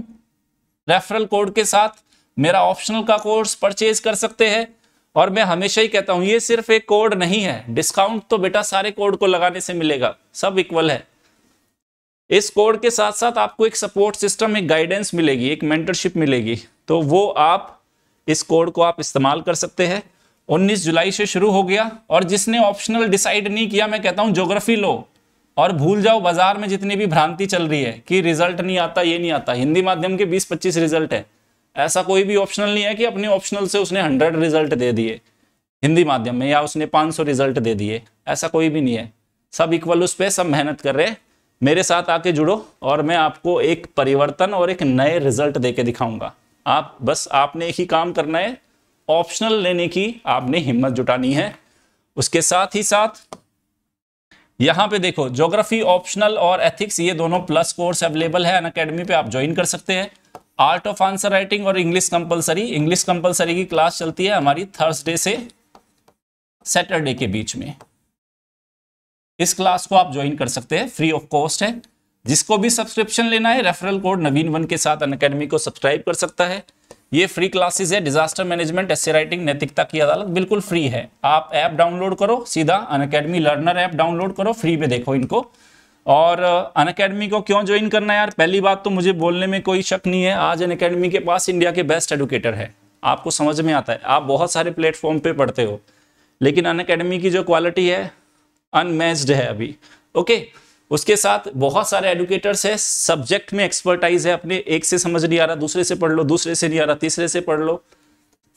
[SPEAKER 1] रेफरल कोड के साथ मेरा ऑप्शनल का कोर्स परचेज कर सकते हैं और मैं हमेशा ही कहता हूं ये सिर्फ एक कोड नहीं है डिस्काउंट तो बेटा सारे कोड को लगाने से मिलेगा सब इक्वल है इस कोड के साथ साथ आपको एक सपोर्ट सिस्टम एक गाइडेंस मिलेगी एक मेंटरशिप मिलेगी तो वो आप इस कोड को आप इस्तेमाल कर सकते हैं 19 जुलाई से शुरू हो गया और जिसने ऑप्शनल डिसाइड नहीं किया मैं कहता हूं ज्योग्राफी लो और भूल जाओ बाजार में जितनी भी भ्रांति चल रही है कि रिजल्ट नहीं आता ये नहीं आता हिंदी माध्यम के 20-25 रिजल्ट है ऐसा कोई भी ऑप्शनल नहीं है कि अपने ऑप्शनल से उसने 100 रिजल्ट दे दिए हिंदी माध्यम में या उसने 500 रिजल्ट दे दिए ऐसा कोई भी नहीं है सब इक्वल उस पर सब मेहनत कर रहे मेरे साथ आके जुड़ो और मैं आपको एक परिवर्तन और एक नए रिजल्ट दे के दिखाऊंगा आप बस आपने एक ही काम करना है ऑप्शनल लेने की आपने हिम्मत जुटानी है उसके साथ ही साथ यहां पे देखो ज्योग्राफी ऑप्शनल और एथिक्स ये दोनों प्लस कोर्स अवेलेबल है अन अकेडमी पे आप ज्वाइन कर सकते हैं आर्ट ऑफ आंसर राइटिंग और इंग्लिश कंपलसरी इंग्लिश कंपलसरी की क्लास चलती है हमारी थर्सडे से सैटरडे के बीच में इस क्लास को आप ज्वाइन कर सकते हैं फ्री ऑफ कॉस्ट है जिसको भी सब्सक्रिप्शन लेना है रेफरल कोड नवीन वन के साथ अन को सब्सक्राइब कर सकता है ये फ्री क्लासेस है डिजास्टर मैनेजमेंट एस राइटिंग नैतिकता की अदालत बिल्कुल फ्री है आप ऐप डाउनलोड करो सीधा Unacademy learner app download करो फ्री में देखो इनको और अन uh, अकेडमी को क्यों ज्वाइन करना है यार पहली बात तो मुझे बोलने में कोई शक नहीं है आज अन अकेडमी के पास इंडिया के बेस्ट एडुकेटर है आपको समझ में आता है आप बहुत सारे प्लेटफॉर्म पे पढ़ते हो लेकिन अन अकेडमी की जो क्वालिटी है अनमैच्ड है अभी ओके okay? उसके साथ बहुत सारे एडुकेटर्स हैं सब्जेक्ट में एक्सपर्टाइज है अपने एक से समझ नहीं आ रहा दूसरे से पढ़ लो दूसरे से नहीं आ रहा तीसरे से पढ़ लो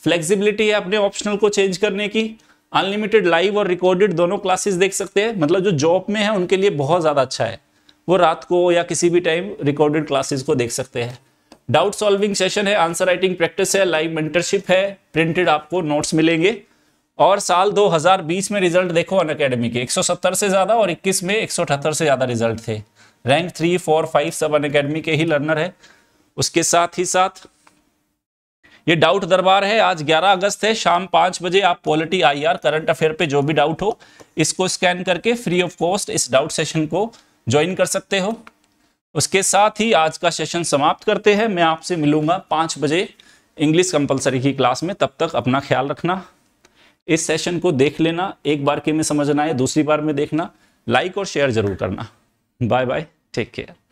[SPEAKER 1] फ्लेक्सिबिलिटी है अपने ऑप्शनल को चेंज करने की अनलिमिटेड लाइव और रिकॉर्डेड दोनों क्लासेस देख सकते हैं मतलब जो जॉब में है उनके लिए बहुत ज़्यादा अच्छा है वो रात को या किसी भी टाइम रिकॉर्डेड क्लासेस को देख सकते हैं डाउट सॉल्विंग सेशन है आंसर राइटिंग प्रैक्टिस है लाइव मेंटरशिप है प्रिंटेड आपको नोट्स मिलेंगे और साल 2020 में रिजल्ट देखो अन अकेडमी के 170 से ज़्यादा और 21 में एक से ज़्यादा रिजल्ट थे रैंक थ्री फोर फाइव सब अन अकेडमी के ही लर्नर है उसके साथ ही साथ ये डाउट दरबार है आज 11 अगस्त है शाम पांच बजे आप पॉलिटी आईआर करंट अफेयर पे जो भी डाउट हो इसको स्कैन करके फ्री ऑफ कॉस्ट इस डाउट सेशन को ज्वाइन कर सकते हो उसके साथ ही आज का सेशन समाप्त करते हैं मैं आपसे मिलूंगा पांच बजे इंग्लिश कंपलसरी की क्लास में तब तक अपना ख्याल रखना इस सेशन को देख लेना एक बार के में समझना है दूसरी बार में देखना लाइक और शेयर जरूर करना बाय बाय टेक केयर